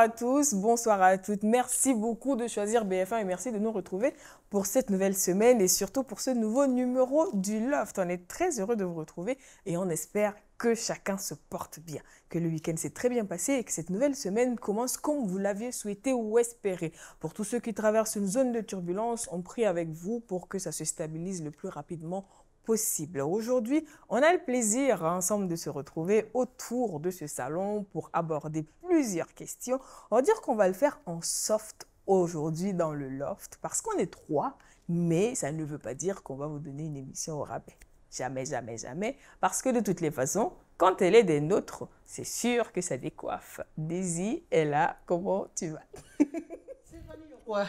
à tous, bonsoir à toutes. Merci beaucoup de choisir BF1 et merci de nous retrouver pour cette nouvelle semaine et surtout pour ce nouveau numéro du Loft. On est très heureux de vous retrouver et on espère que chacun se porte bien, que le week-end s'est très bien passé et que cette nouvelle semaine commence comme vous l'aviez souhaité ou espéré. Pour tous ceux qui traversent une zone de turbulence, on prie avec vous pour que ça se stabilise le plus rapidement possible Aujourd'hui, on a le plaisir hein, ensemble de se retrouver autour de ce salon pour aborder plusieurs questions. On va dire qu'on va le faire en soft aujourd'hui dans le loft parce qu'on est trois, mais ça ne veut pas dire qu'on va vous donner une émission au rabais. Jamais, jamais, jamais. Parce que de toutes les façons, quand elle est des nôtres, c'est sûr que ça décoiffe. Daisy est là. Comment tu vas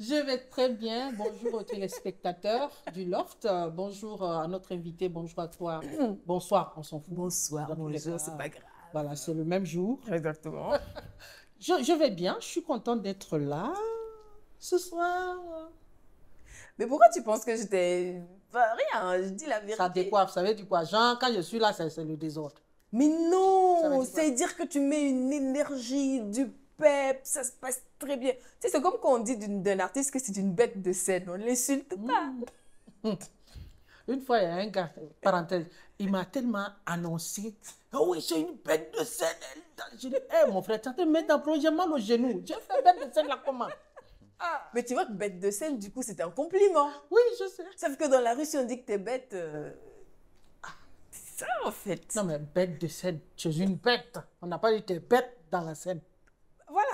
je vais très bien. Bonjour aux téléspectateurs du Loft. Euh, bonjour euh, à notre invité. Bonjour à toi. Bonsoir, on s'en fout. Bonsoir, bonjour, c'est pas grave. Voilà, c'est le même jour. Exactement. je, vais bien. Je suis contente d'être là ce soir. Mais pourquoi tu penses que j'étais. Bah, rien, je dis la vérité. Ça décoiffe, ça savez du quoi Jean, quand je suis là, c'est le désordre. Mais non, c'est dire que tu mets une énergie, du pep, ça se passe très bien. c'est comme quand on dit d'un artiste que c'est une bête de scène, on ne l'insulte pas. Mmh. Une fois, il y a un gars, parenthèse, il m'a tellement annoncé Oh oui, c'est une bête de scène. Je dit Hé, mon frère, tu te mettre dans projet mal au genou. J'ai fait bête de scène là comment ah. Mais tu vois que bête de scène, du coup, c'est un compliment. Oui, je sais. Sauf que dans la rue, si on dit que t'es bête. Euh, c'est ça, en fait. Non, mais bête de scène, tu es une bête. On n'a pas dit que t'es bête dans la scène.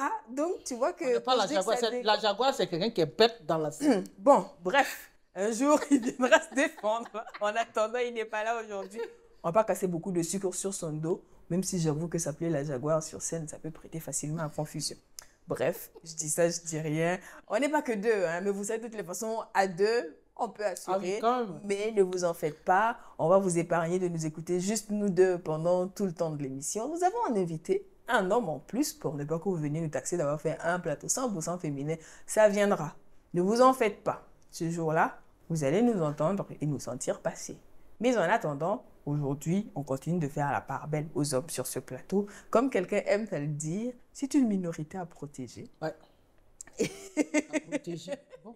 Ah, donc tu vois que... la, jaguar, c'est quelqu'un qui est bête dans la scène. bon, bref, un jour, il viendra se défendre. En attendant, il n'est pas là aujourd'hui. On va pas casser beaucoup de sucre sur son dos, même si j'avoue que s'appeler la jaguar sur scène, ça peut prêter facilement à confusion. Bref, je dis ça, je dis rien. On n'est pas que deux, hein, mais vous savez, de toutes les façons, à deux, on peut ah assurer. mais ne vous en faites pas. On va vous épargner de nous écouter juste nous deux pendant tout le temps de l'émission. Nous avons un invité un homme en plus pour ne pas que vous veniez nous taxer d'avoir fait un plateau 100% féminin. Ça viendra. Ne vous en faites pas. Ce jour-là, vous allez nous entendre et nous sentir passer. Mais en attendant, aujourd'hui, on continue de faire la part belle aux hommes sur ce plateau. Comme quelqu'un aime le dire, c'est une minorité à protéger. Ouais. à protéger. Bon.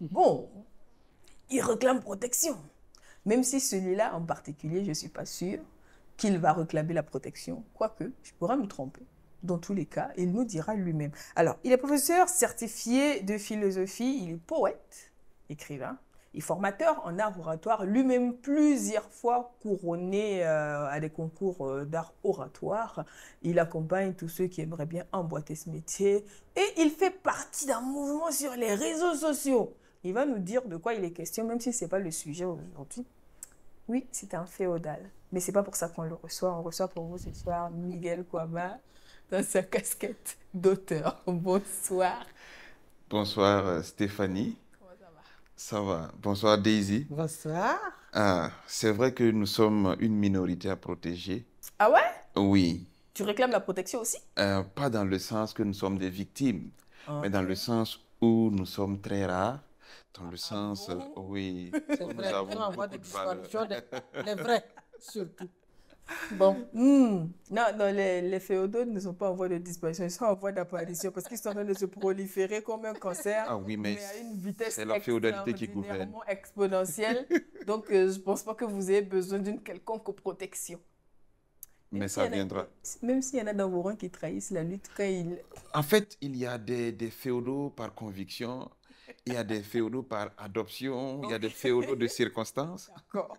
bon, il réclame protection. Même si celui-là en particulier, je ne suis pas sûre qu'il va réclamer la protection, quoique je pourrais me tromper. Dans tous les cas, il nous dira lui-même. Alors, il est professeur certifié de philosophie, il est poète, écrivain, et formateur en art oratoire, lui-même plusieurs fois couronné euh, à des concours euh, d'art oratoire. Il accompagne tous ceux qui aimeraient bien emboîter ce métier et il fait partie d'un mouvement sur les réseaux sociaux. Il va nous dire de quoi il est question, même si ce n'est pas le sujet aujourd'hui. Oui, c'est un féodal. Mais c'est pas pour ça qu'on le reçoit. On reçoit pour vous ce soir Miguel Kouama dans sa casquette d'auteur. Bonsoir. Bonsoir euh, Stéphanie. Comment ça va Ça va. Bonsoir Daisy. Bonsoir. Ah, c'est vrai que nous sommes une minorité à protéger. Ah ouais Oui. Tu réclames la protection aussi euh, Pas dans le sens que nous sommes des victimes, mais dans le sens où nous sommes très rares dans le ah sens, euh, oui, nous avons beaucoup de Surtout. Bon. Hmm. Non, non, les, féodaux ne sont pas en voie de disparition, ils sont en voie d'apparition parce qu'ils sont en train de se proliférer comme un cancer. Ah oui, mais, à une vitesse c'est la féodalité qui gouverne. exponentielle. Donc, euh, je ne pense pas que vous ayez besoin d'une quelconque protection. mais ça viendra. même s'il y en a dans vos rangs qui trahissent la lutte En fait, il y a des, des féodaux par conviction, il y a des féodaux par adoption, il y a des féodaux de circonstances. D'accord.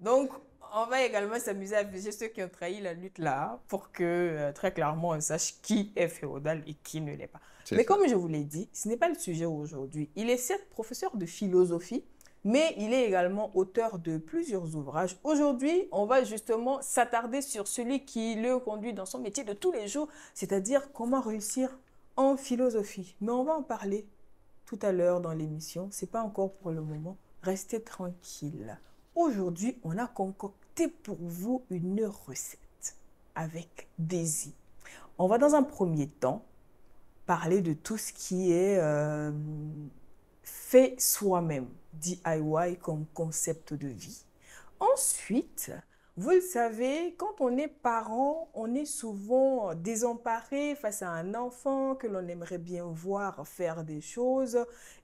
Donc, on va également s'amuser à afficher ceux qui ont trahi la lutte là pour que euh, très clairement on sache qui est féodal et qui ne l'est pas. Mais comme je vous l'ai dit, ce n'est pas le sujet aujourd'hui. Il est certes professeur de philosophie, mais il est également auteur de plusieurs ouvrages. Aujourd'hui, on va justement s'attarder sur celui qui le conduit dans son métier de tous les jours, c'est-à-dire comment réussir en philosophie. Mais on va en parler tout à l'heure dans l'émission. C'est pas encore pour le moment. Restez tranquille. Aujourd'hui, on a concocté pour vous une recette avec Daisy. On va dans un premier temps parler de tout ce qui est euh, fait soi-même, DIY comme concept de vie. Ensuite, vous le savez, quand on est parent, on est souvent désemparé face à un enfant que l'on aimerait bien voir faire des choses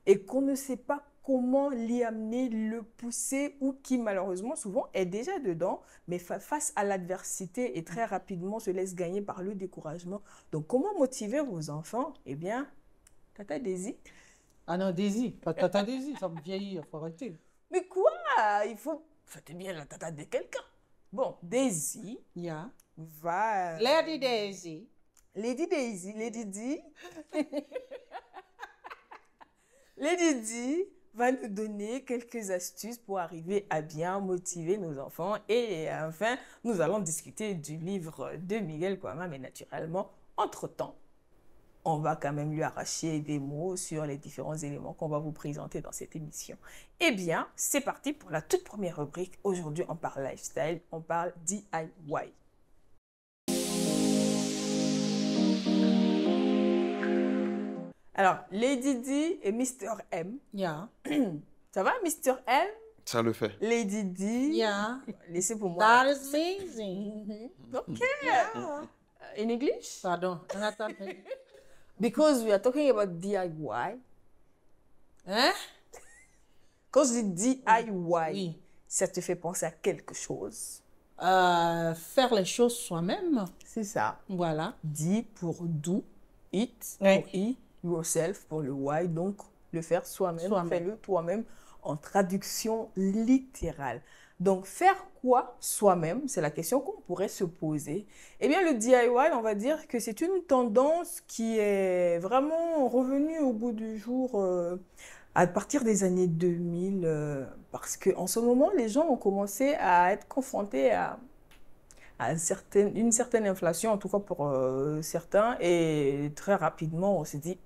et qu'on ne sait pas comment l'y amener, le pousser ou qui malheureusement souvent est déjà dedans, mais face à l'adversité et très rapidement se laisse gagner par le découragement. Donc comment motiver vos enfants Eh bien, Tata Daisy. Ah non, Daisy, pas Tata Daisy, ça me vieillit, faut arrêter. Mais quoi Il faut... Faites bien la tata de quelqu'un. Bon, Daisy. Y'a. Va... Euh, Lady Daisy. Lady Daisy, Lady D. Lady D va nous donner quelques astuces pour arriver à bien motiver nos enfants. Et enfin, nous allons discuter du livre de Miguel Kwama, mais naturellement, entre-temps, on va quand même lui arracher des mots sur les différents éléments qu'on va vous présenter dans cette émission. Eh bien, c'est parti pour la toute première rubrique. Aujourd'hui, on parle lifestyle, on parle DIY. Alors, Lady D et Mr. M. Yeah. Ça va, Mr. M? Ça le fait. Lady D. Yeah. Laissez pour moi. That is amazing. OK. Yeah. In English? Pardon. Because we are talking about DIY. Hein? Quand je dis DIY, ça te fait penser à quelque chose. Euh, faire les choses soi-même. C'est ça. Voilà. D pour do, it pour i, yourself pour le why, donc le faire soi-même, soi même fais toi-même en traduction littérale. Donc, faire quoi soi-même C'est la question qu'on pourrait se poser. Eh bien, le DIY, on va dire que c'est une tendance qui est vraiment revenue au bout du jour euh, à partir des années 2000, euh, parce parce qu'en ce moment, les gens ont commencé à être confrontés à, une, certaine, une certaine inflation, en tout cas pour euh, certains, et très rapidement, on s'est dit,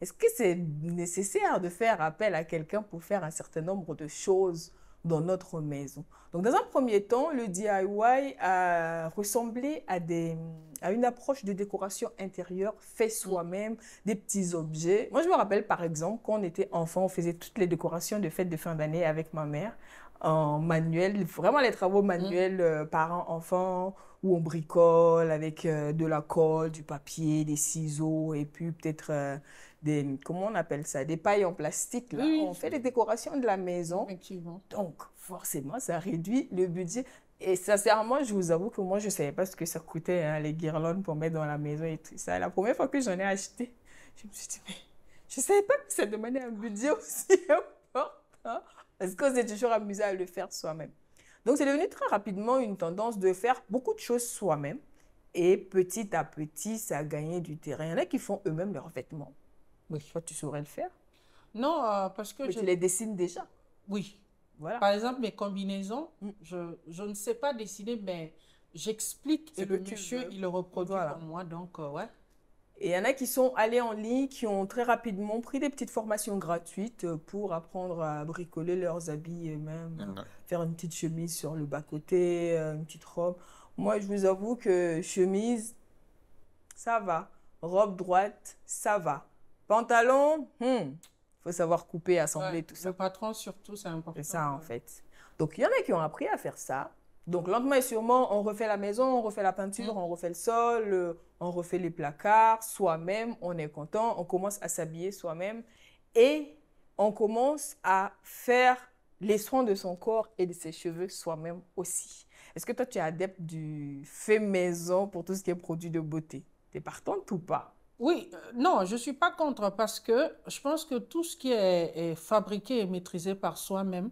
est-ce que c'est nécessaire de faire appel à quelqu'un pour faire un certain nombre de choses dans notre maison Donc, dans un premier temps, le DIY a ressemblé à, des, à une approche de décoration intérieure fait mm. soi-même, des petits objets. Moi, je me rappelle, par exemple, quand on était enfant, on faisait toutes les décorations de fêtes de fin d'année avec ma mère en manuel, vraiment les travaux mm. manuels euh, parents-enfants, où on bricole avec euh, de la colle, du papier, des ciseaux, et puis peut-être euh, des, comment on appelle ça, des pailles en plastique. Là. On fait les décorations de la maison. Donc, forcément, ça réduit le budget. Et sincèrement, je vous avoue que moi, je ne savais pas ce que ça coûtait, hein, les guirlandes pour mettre dans la maison et tout ça. La première fois que j'en ai acheté, je me suis dit, mais je ne savais pas que ça demandait un budget aussi important. Parce qu'on s'est toujours amusé à le faire soi-même. Donc, c'est devenu très rapidement une tendance de faire beaucoup de choses soi-même. Et petit à petit, ça a gagné du terrain. Il y en a qui font eux-mêmes leurs vêtements. Oui. tu saurais le faire. Non, euh, parce que... je... tu les dessines déjà. Oui. Voilà. Par exemple, mes combinaisons, mm. je, ne sais pas dessiner, mais j'explique et le monsieur, il le reproduit pour moi. Donc, euh, ouais. Et il y en a qui sont allés en ligne, qui ont très rapidement pris des petites formations gratuites euh, pour apprendre à bricoler leurs habits et même mm. faire une petite chemise sur le bas-côté, une petite robe. Moi, je vous avoue que chemise, ça va. Robe droite, ça va. Pantalon, il hmm, faut savoir couper, assembler, tout ça. Le patron, surtout, c'est important. C'est ça, en fait. Donc, il y en a qui ont appris à faire ça. Donc, lentement et sûrement, on refait la maison, on refait la peinture, mm. on refait le sol, euh, on refait les placards, soi-même, on est content, on commence à s'habiller soi-même et on commence à faire les soins de son corps et de ses cheveux soi-même aussi. Est-ce que toi, tu es adepte du fait maison pour tout ce qui est produit de beauté T'es partante ou pas oui, euh, non, je ne suis pas contre parce que je pense que tout ce qui est, fabriqué et maîtrisé par soi-même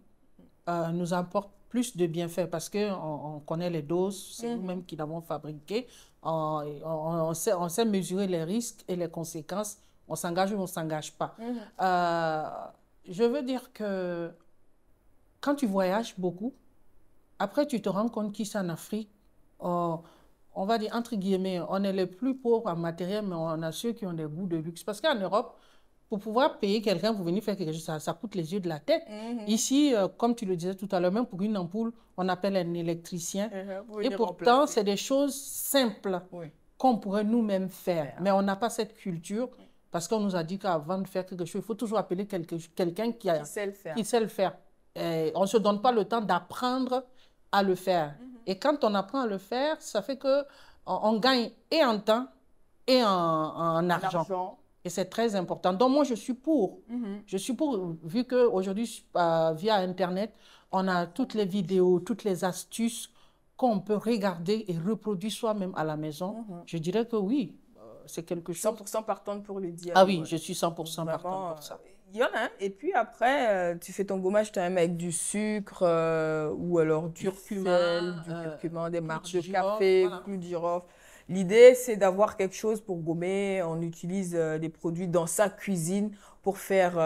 euh, nous apporte plus de bienfaits parce qu'on on connaît les doses, c'est mhm. nous-mêmes qui l'avons fabriqué, on, sait, mesurer les risques et les conséquences, on s'engage ou on ne s'engage pas. Mhm. Euh, je veux dire que quand tu voyages beaucoup, après tu te rends compte qu'ici en Afrique, on va dire entre guillemets, on est les plus pauvres en matériel, mais on a ceux qui ont des goûts de luxe. Parce qu'en Europe, pour pouvoir payer quelqu'un pour venir faire quelque chose, ça, coûte les yeux de la tête. Mm-hmm. Ici, euh, comme tu le disais tout à l'heure, même pour une ampoule, on appelle un électricien. Uh-huh, Et pourtant, c'est des choses simples qu'on pourrait nous-mêmes faire. Mais on n'a pas cette culture parce qu'on nous a dit qu'avant de faire quelque chose, il faut toujours appeler quelqu'un qui, sait le faire. on ne se donne pas le temps d'apprendre à le faire. Mm-hmm. Et quand on apprend à le faire, ça fait que on, gagne et en temps et en, argent. Et c'est très important. Donc moi, je suis pour. Mm-hmm. Je suis pour, vu qu'aujourd'hui, aujourd'hui, euh, via Internet, on a toutes les vidéos, toutes les astuces qu'on peut regarder et reproduire soi-même à la maison. Mm-hmm. Je dirais que oui, euh, c'est quelque chose... 100% partant pour le dire. Ah oui, je suis 100% partant pour ça. Euh, il y en a Et puis après, euh, tu fais ton gommage toi-même avec du sucre euh, ou alors du, curcuma, du curcuma, euh, des marques de, café, plus L'idée, c'est d'avoir quelque chose pour gommer. On utilise des produits dans sa cuisine pour faire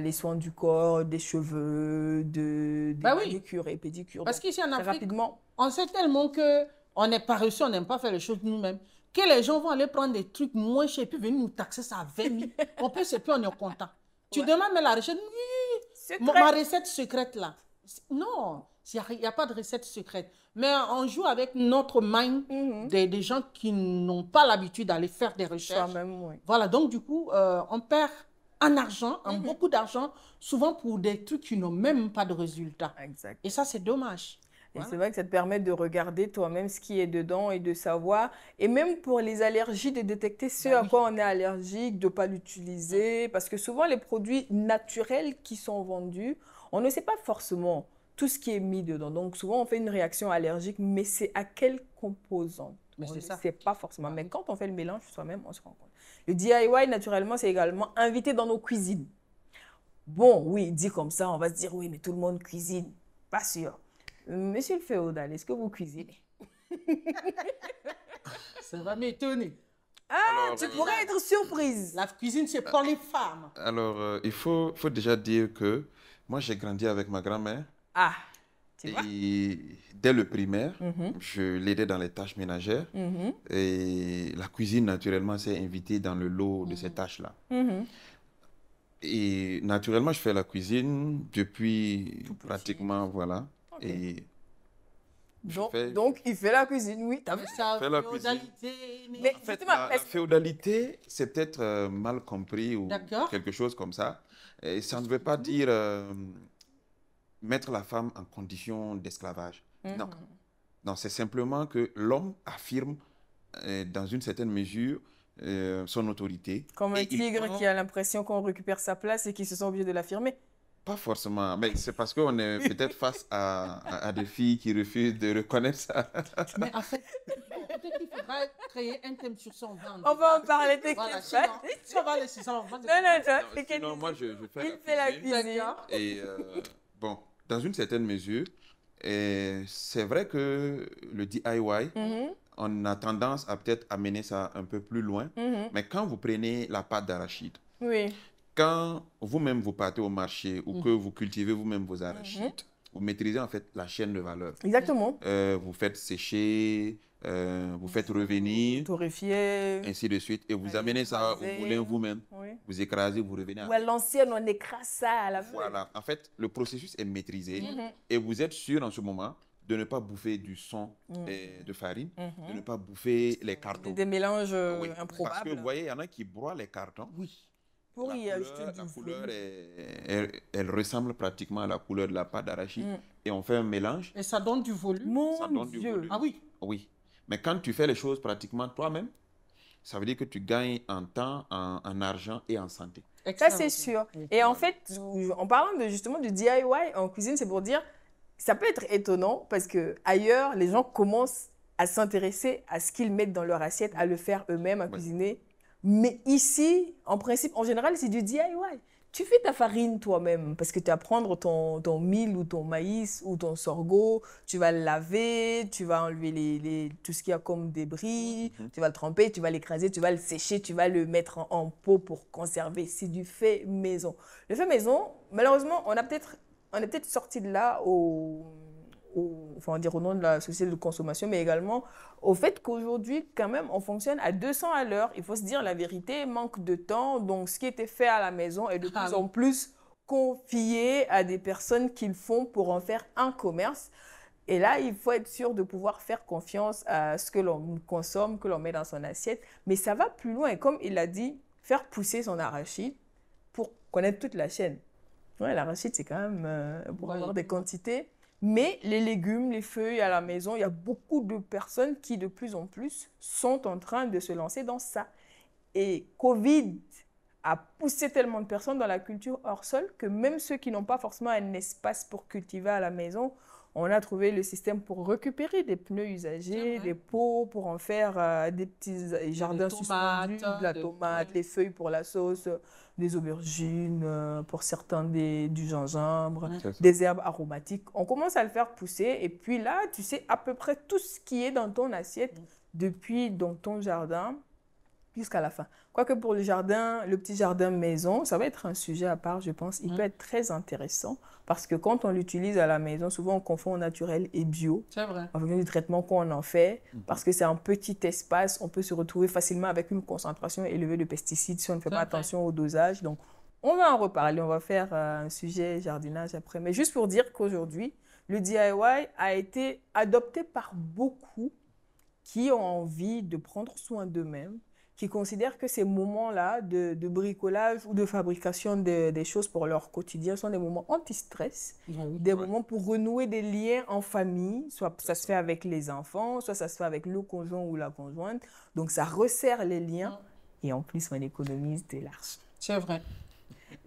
les soins du corps, des cheveux, de, des bah et pédicures. Parce qu'ici en Afrique, on sait tellement que on est reçu, on n'aime pas faire les choses nous-mêmes. Que les gens vont aller prendre des trucs moins chers et puis venir nous taxer ça à 20 000. on peut, c'est plus, on est content. Tu demandes la recette. Oui, ma, recette secrète là. Non, il n'y a, pas de recette secrète. Mais on joue avec notre mind mhm. des, gens qui n'ont pas l'habitude d'aller faire des recherches. Voilà, donc du coup, euh, on perd en argent, en mhm. beaucoup d'argent, souvent pour des trucs qui n'ont même pas de résultat. Et ça, c'est dommage c'est vrai que ça te permet de regarder toi-même ce qui est dedans et de savoir. Et même pour les allergies, de détecter ce bah à quoi on est allergique, de ne pas l'utiliser. Parce que souvent, les produits naturels qui sont vendus, on ne sait pas forcément tout ce qui est mis dedans. Donc souvent, on fait une réaction allergique, mais c'est à quelle composante mais on ne sait pas forcément. Bah mais quand on fait le mélange soi-même, on se rend compte. Le DIY, naturellement, c'est également invité dans nos cuisines. Bon, oui, dit comme ça, on va se dire, oui, mais tout le monde cuisine. Pas sûr. Monsieur le féodal, est-ce que vous cuisinez Ça va m'étonner. Ah, tu ben, pourrais être surprise. La cuisine, c'est pour les femmes. Alors, euh, il faut, déjà dire que moi, j'ai grandi avec ma grand-mère. Ah, tu vois. Et dès le primaire, mhm. je l'aidais dans les tâches ménagères. Mhm. Et la cuisine, naturellement, s'est invitée dans le lot de ces mhm. tâches-là. Et naturellement, je fais la cuisine depuis pratiquement, voilà, et donc, il fait la cuisine, oui. T'as vu ça fait la féodalité. féodalité, c'est peut-être euh, mal compris ou quelque chose comme ça. Et ça ne veut pas mhm. dire euh, mettre la femme en condition d'esclavage. Mhm. Non. Non, c'est simplement que l'homme affirme, euh, dans une certaine mesure, son autorité. Comme un tigre qui a l'impression qu'on récupère sa place et qui se sent obligé de l'affirmer. Pas forcément, mais c'est parce qu'on est peut-être face à, à, des filles qui refusent de reconnaître ça. Mais en fait, peut-être qu'il faudrait créer un thème sur son ventre. On va en parler, t'inquiète voilà, fait. on va parler sur son ventre. Non, non, non. non sinon, moi, je, je fais Il la fait la cuisine. Et euh, bon, dans une certaine mesure, c'est vrai que le DIY, mhm. on a tendance à peut-être amener ça un peu plus loin. Mhm. Mais quand vous prenez la pâte d'arachide, oui quand vous-même vous partez au marché ou mm. que vous cultivez vous-même vos arachides, mhm. vous maîtrisez en fait la chaîne de valeur. Exactement. Euh, vous faites sécher, euh, vous faites revenir, torréfier, ainsi de suite, et vous amenez ça au moulin vous-même. Vous écrasez, vous revenez. À... l'ancienne, on écrase ça à la Voilà. En fait, le processus est maîtrisé mhm. et vous êtes sûr en ce moment de ne pas bouffer du sang mhm. et euh, de farine, de ne pas bouffer les cartons. Des mélanges ah oui. improbables. Parce que vous voyez, il y en a qui broient les cartons. Oui la euh, couleur, la couleur elle, ressemble pratiquement à la couleur de la pâte d'arachide. Mm. Et on fait un mélange. Et ça donne du volume. ça donne Du volume. Ah oui. Oui. Mais quand tu fais les choses pratiquement toi-même, ça veut dire que tu gagnes en temps, en, argent et en santé. Ça, c'est sûr. Et en fait, euh, en parlant de, justement du DIY en cuisine, c'est pour dire, ça peut être étonnant parce que ailleurs, les gens commencent à s'intéresser à ce qu'ils mettent dans leur assiette, à le faire eux-mêmes, à cuisiner. Mais ici, en principe, en général, c'est du DIY. Tu fais ta farine toi-même parce que tu vas prendre ton, ton mil ou ton maïs ou ton sorgho, tu vas le laver, tu vas enlever les, les tout ce qu'il y a comme débris, mhm. tu vas le tremper, tu vas l'écraser, tu vas le sécher, tu vas le mettre en, en pot pour conserver. C'est du fait maison. Le fait maison, malheureusement, on a peut-être on est peut-être sorti de là au au, dire, au nom de la société de consommation, mais également au fait qu'aujourd'hui, quand même, on fonctionne à 200 à l'heure. Il faut se dire la vérité, manque de temps. Donc, ce qui était fait à la maison est de ah plus en plus confié à des personnes qui le font pour en faire un commerce. Et là, il faut être sûr de pouvoir faire confiance à ce que l'on consomme, que l'on met dans son assiette. Mais ça va plus loin. Et comme il l'a dit, faire pousser son arachide pour connaître toute la chaîne. Ouais, l'arachide, c'est quand même euh, pour avoir des quantités mais les légumes, les feuilles à la maison, il y a beaucoup de personnes qui de plus en plus sont en train de se lancer dans ça. Et Covid a poussé tellement de personnes dans la culture hors sol que même ceux qui n'ont pas forcément un espace pour cultiver à la maison on a trouvé le système pour récupérer des pneus usagés, des pots pour en faire euh, des petits euh, jardins suspendus, de la tomate, les feuilles pour la sauce, euh, des aubergines pour certains des, du gingembre, des herbes aromatiques. On commence à le faire pousser et puis là, tu sais à peu près tout ce qui est dans ton assiette mm. depuis dans ton jardin jusqu'à la fin. Quoique pour le jardin, le petit jardin maison, ça va être un sujet à part, je pense. Il mm. peut être très intéressant parce que quand on l'utilise à la maison, souvent on confond naturel et bio. C'est vrai. En fonction du traitement qu'on en fait, mm-hmm. parce que c'est un petit espace, on peut se retrouver facilement avec une concentration élevée de pesticides si on ne fait pas attention au dosage. Donc, on va en reparler, on va faire euh, un sujet jardinage après. Mais juste pour dire qu'aujourd'hui, le DIY a été adopté par beaucoup qui ont envie de prendre soin d'eux-mêmes qui considèrent que ces moments-là de, bricolage ou de fabrication de, des choses pour leur quotidien sont des moments anti-stress, des moments pour renouer des liens en famille, soit ça se fait avec les enfants, soit ça se fait avec le conjoint ou la conjointe. Donc ça resserre les liens et en plus on économise de l'argent. C'est vrai.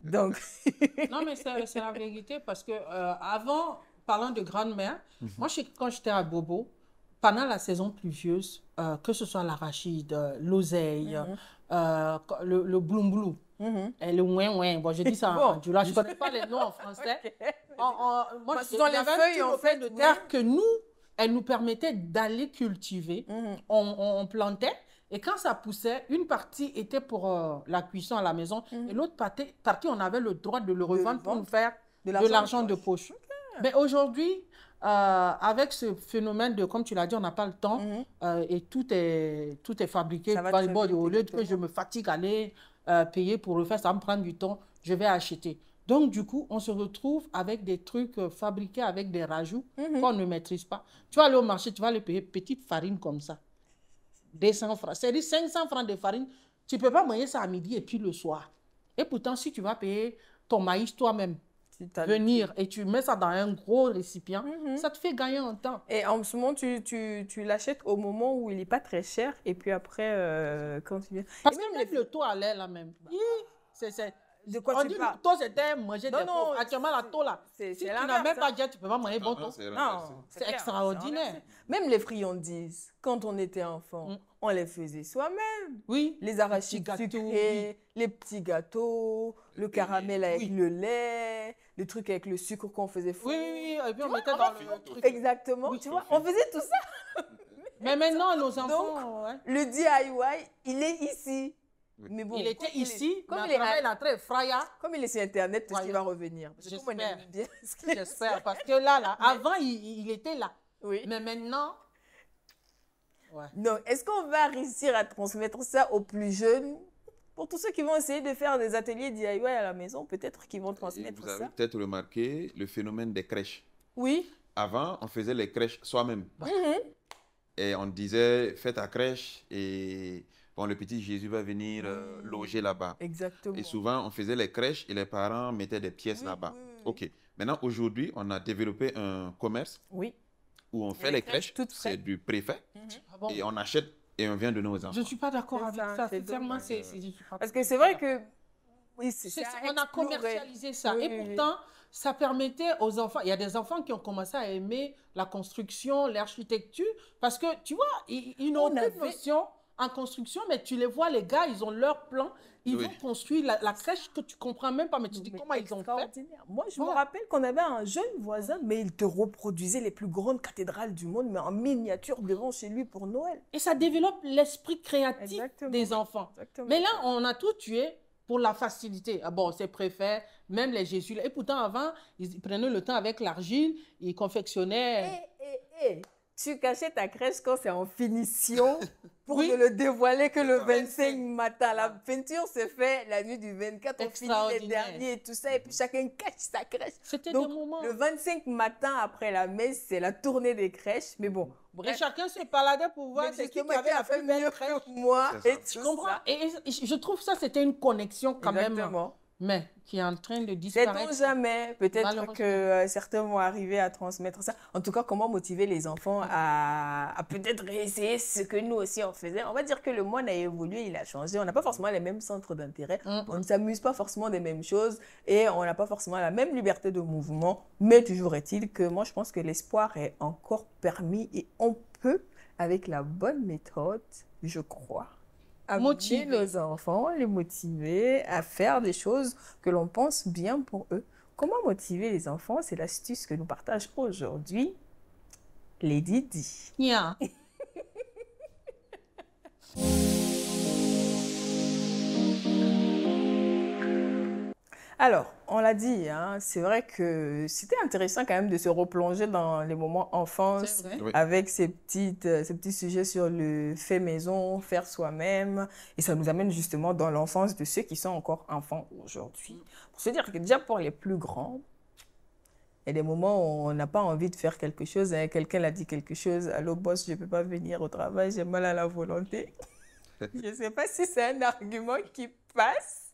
Donc. non, mais c'est la vérité parce que euh, avant, parlant de grand-mère, mhm. moi, quand j'étais à Bobo, pendant la saison pluvieuse, euh, que ce soit l'arachide, euh, l'oseille, mhm. euh, le, le bloum bloum. Mhm. le ouin ouin, je dis ça bon. je ne connais pas les noms en français. en, moi, les feuilles en fait de terre que nous, elles nous permettaient d'aller cultiver. Mhm. on, plantait et quand ça poussait, une partie était pour la cuisson à la maison et l'autre partie, on avait le droit de le revendre pour nous faire de l'argent de poche. Mais aujourd'hui, euh, avec ce phénomène de, comme tu l'as dit, on n'a pas le temps mhm. euh, et tout est, tout est fabriqué par Au lieu de que je me fatigue à aller euh, payer pour le faire, ça me prend du temps, je vais acheter. Donc, du coup, on se retrouve avec des trucs fabriqués avec des rajouts mhm. qu'on ne maîtrise pas. Tu vas aller au marché, tu vas aller payer petite farine comme ça. 200 francs. C'est-à-dire 500 francs de farine. Tu ne peux pas manger ça à midi et puis le soir. Et pourtant, si tu vas payer ton maïs toi-même, venir et tu mets ça dans un gros récipient, mm-hmm. ça te fait gagner en temps. Et en ce moment, tu, tu, l'achètes au moment où il n'est pas très cher et puis après, euh, quand tu viens. Parce que même le toit à l'air, là, même. Oui, c'est de quoi on dit parles. toi c'était manger non, non, Actuellement, la taux, là, si tu n'as même hein. pas jet, tu ne peux pas manger bon taux. Non, c'est extraordinaire. Même les friandises, quand on était enfant, mm. on les faisait soi-même. Oui. Les arachides les sucrés, les petits gâteaux, le caramel avec le lait, le truc avec le sucre qu'on faisait fou. Oui, oui, oui. Et puis on mettait dans le truc. Exactement. tu vois, on faisait tout ça. Mais maintenant, nos enfants... le DIY, il est ici il était ici, comme il est très Fraya. Comme il est sur Internet, ce qu'il va revenir. J'espère. J'espère, parce que là, là, avant, il, était là. Mais maintenant, Ouais. est-ce qu'on va réussir à transmettre ça aux plus jeunes Pour tous ceux qui vont essayer de faire des ateliers DIY à la maison, peut-être qu'ils vont transmettre ça. Vous avez peut-être remarqué le phénomène des crèches. Oui. Avant, on faisait les crèches soi-même. Mhm. Et on disait, faites ta crèche et le petit Jésus va venir euh, loger là-bas. Exactement. Et souvent, on faisait les crèches et les parents mettaient des pièces là-bas. OK. Maintenant, aujourd'hui, on a développé un commerce. Oui. Où on fait les, crèches, c'est du préfet. Mhm. Ah et on achète et on vient de nos enfants. Je ne suis pas d'accord avec ça. C'est vraiment... Parce que c'est vrai que. Oui, on a commercialisé ça. et pourtant ça permettait aux enfants, il y a des enfants qui ont commencé à aimer la construction, l'architecture, parce que tu vois, ils, ont n'ont aucune notion en construction, mais tu les vois, les gars, ils ont leur plan. Ils vont construire la, crèche que tu comprends même pas, mais tu dis comment ils ont fait. Moi, je me rappelle qu'on avait un jeune voisin, mais il te reproduisait les plus grandes cathédrales du monde, mais en miniature devant chez lui pour Noël. Et ça développe l'esprit créatif des enfants. Mais là, on a tout tué pour la facilité. Ah bon, c'est préfet, même les Jésus. Et pourtant, avant, ils prenaient le temps avec l'argile, ils confectionnaient. Eh, eh, eh tu cachais ta crèche quand c'est en finition pour ne le dévoiler que le 25 matin. La peinture se fait la nuit du 24, on finit les derniers et tout ça, et puis chacun cache sa crèche. C'était des moment. Le 25 matin après la messe, c'est la tournée des crèches, mais bon. Bref. Et chacun se paladait pour voir ce qui avait la plus mieux crèche. Moi, et tu comprends. Et je trouve ça, c'était une connexion quand Exactement. même mais qui est en train de disparaître. jamais Peut-être que euh, certains vont arriver à transmettre ça. En tout cas, comment motiver les enfants à, peut-être réessayer ce que nous aussi on faisait On va dire que le monde a évolué, il a changé. On n'a pas forcément les mêmes centres d'intérêt. Mm. On ne s'amuse pas forcément des mêmes choses et on n'a pas forcément la même liberté de mouvement. Mais toujours est-il que moi, je pense que l'espoir est encore permis et on peut, avec la bonne méthode, je crois, Motiver nos enfants, les motiver à faire des choses que l'on pense bien pour eux. Comment motiver les enfants C'est l'astuce que nous partage aujourd'hui Lady Di. Yeah. Alors, on l'a dit, hein, c'est vrai que c'était intéressant quand même de se replonger dans les moments enfance avec euh, ces, petits sujets sur le fait maison, faire soi-même. Et ça nous amène justement dans l'enfance de ceux qui sont encore enfants aujourd'hui. Pour se dire que déjà pour les plus grands, il y a des moments où on n'a pas envie de faire quelque chose. Hein. Quelqu'un l'a dit quelque chose. Allô, boss, je ne peux pas venir au travail, j'ai mal à la volonté. je ne sais pas si c'est un argument qui passe.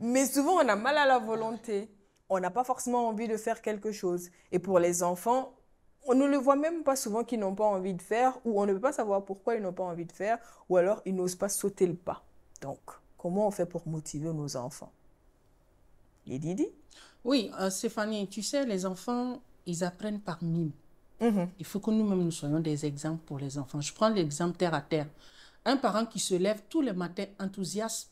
Mais souvent, on a mal à la volonté. On n'a pas forcément envie de faire quelque chose. Et pour les enfants, on ne le voit même pas souvent qu'ils n'ont pas envie de faire, ou on ne peut pas savoir pourquoi ils n'ont pas envie de faire, ou alors ils n'osent pas sauter le pas. Donc, comment on fait pour motiver nos enfants Les Didi Oui, euh, Stéphanie, tu sais, les enfants, ils apprennent par mime. Mm-hmm. Il faut que nous-mêmes, nous soyons des exemples pour les enfants. Je prends l'exemple terre à terre. Un parent qui se lève tous les matins enthousiaste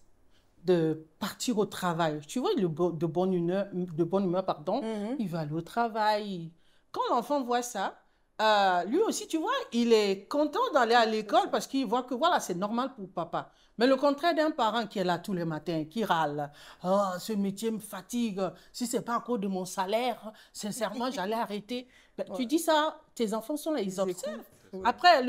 de partir au travail. Tu vois, le de bonne humeur, de bonne humeur pardon, mhm. il va aller au travail. Quand l'enfant voit ça, euh, lui aussi, tu vois, il est content d'aller à l'école parce qu'il voit que voilà, c'est normal pour papa. Mais le contraire d'un parent qui est là tous les matins, qui râle, oh, ce métier me fatigue, si c'est pas à cause de mon salaire, sincèrement, j'allais arrêter. Ben, tu dis ça, tes enfants sont là, ils, observent. Après,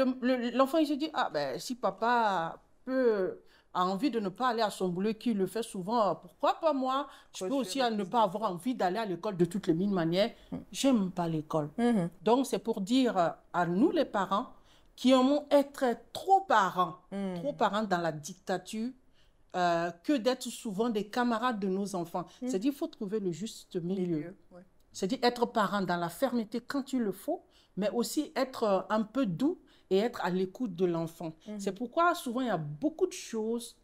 l'enfant, il se dit, ah ben, si papa peut a envie de ne pas aller à son boulot, qui le fait souvent, euh, pourquoi pas moi Je peux aussi ne pas avoir envie d'aller à l'école de toutes les mille manières. Mm. J'aime pas l'école. Mm-hmm. Donc, c'est pour dire euh, à nous, les parents, qui aimons être trop parents, mm. trop parents dans la dictature, euh, que d'être souvent des camarades de nos enfants. Mm. C'est-à-dire, il faut trouver le juste milieu. C'est-à-dire être parent dans la fermeté quand il le faut, mais aussi être un peu doux et être à l'écoute de l'enfant. Mhm. C'est pourquoi souvent il y a beaucoup de choses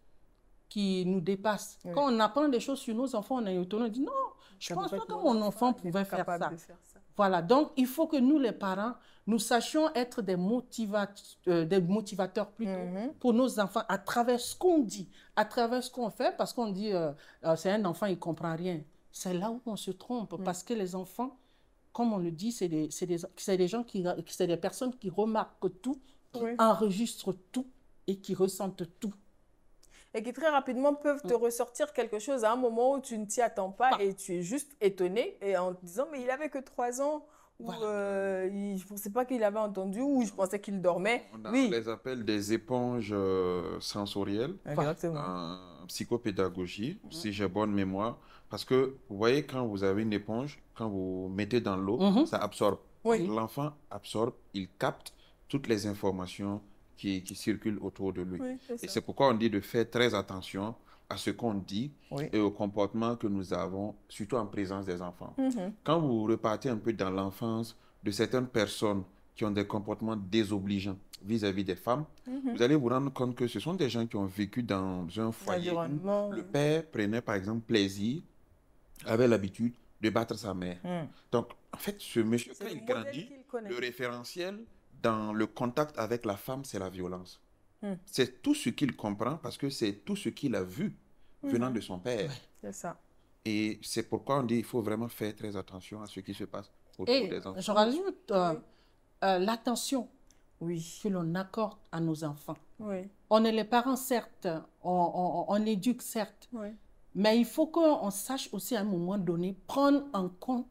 qui nous dépassent. Quand on apprend des choses sur nos enfants, on est autonome, on dit non, je pense pas que mon enfant pouvait faire ça. Voilà, donc il faut que nous les parents, nous sachions être des, motivat euh, des motivateurs plutôt mhm. pour nos enfants à travers ce qu'on dit, à travers ce qu'on fait, parce qu'on dit euh, euh, c'est un enfant, il comprend rien. C'est là où on se trompe, mm. parce que les enfants comme on le dit, c'est des, des, des, gens qui, c'est des personnes qui remarquent tout, qui enregistrent tout et qui ressentent tout. Et qui très rapidement peuvent te mm. ressortir quelque chose à un moment où tu ne t'y attends pas, et tu es juste étonné et en te disant mais il avait que trois ans ou euh, je ne pensais pas qu'il avait entendu ou je pensais qu'il dormait. On les appelle des éponges euh, sensorielles Exactement. en psychopédagogie, mm. si j'ai bonne mémoire parce que vous voyez, quand vous avez une éponge, quand vous mettez dans l'eau, mhm. ça absorbe. L'enfant absorbe, il capte toutes les informations qui, circulent autour de lui. et c'est pourquoi on dit de faire très attention à ce qu'on dit et au comportement que nous avons, surtout en présence des enfants. Mhm. Quand vous repartez un peu dans l'enfance de certaines personnes qui ont des comportements désobligeants vis-à-vis des femmes, mhm. vous allez vous rendre compte que ce sont des gens qui ont vécu dans un foyer. Le père prenait par exemple plaisir avait l'habitude de battre sa mère. Hmm. Donc, en fait, ce monsieur, quand il grandit, le référentiel dans le contact avec la femme, c'est la violence. Hmm. C'est tout ce qu'il comprend parce que c'est tout ce qu'il a vu hmm. venant de son père. C'est ça. Et c'est pourquoi on dit qu'il faut vraiment faire très attention à ce qui se passe autour des enfants. Je rajoute euh, euh, l'attention oui. que l'on accorde à nos enfants. On est les parents, certes, on, on éduque, certes, oui. Mais il faut qu'on sache aussi à un moment donné prendre en compte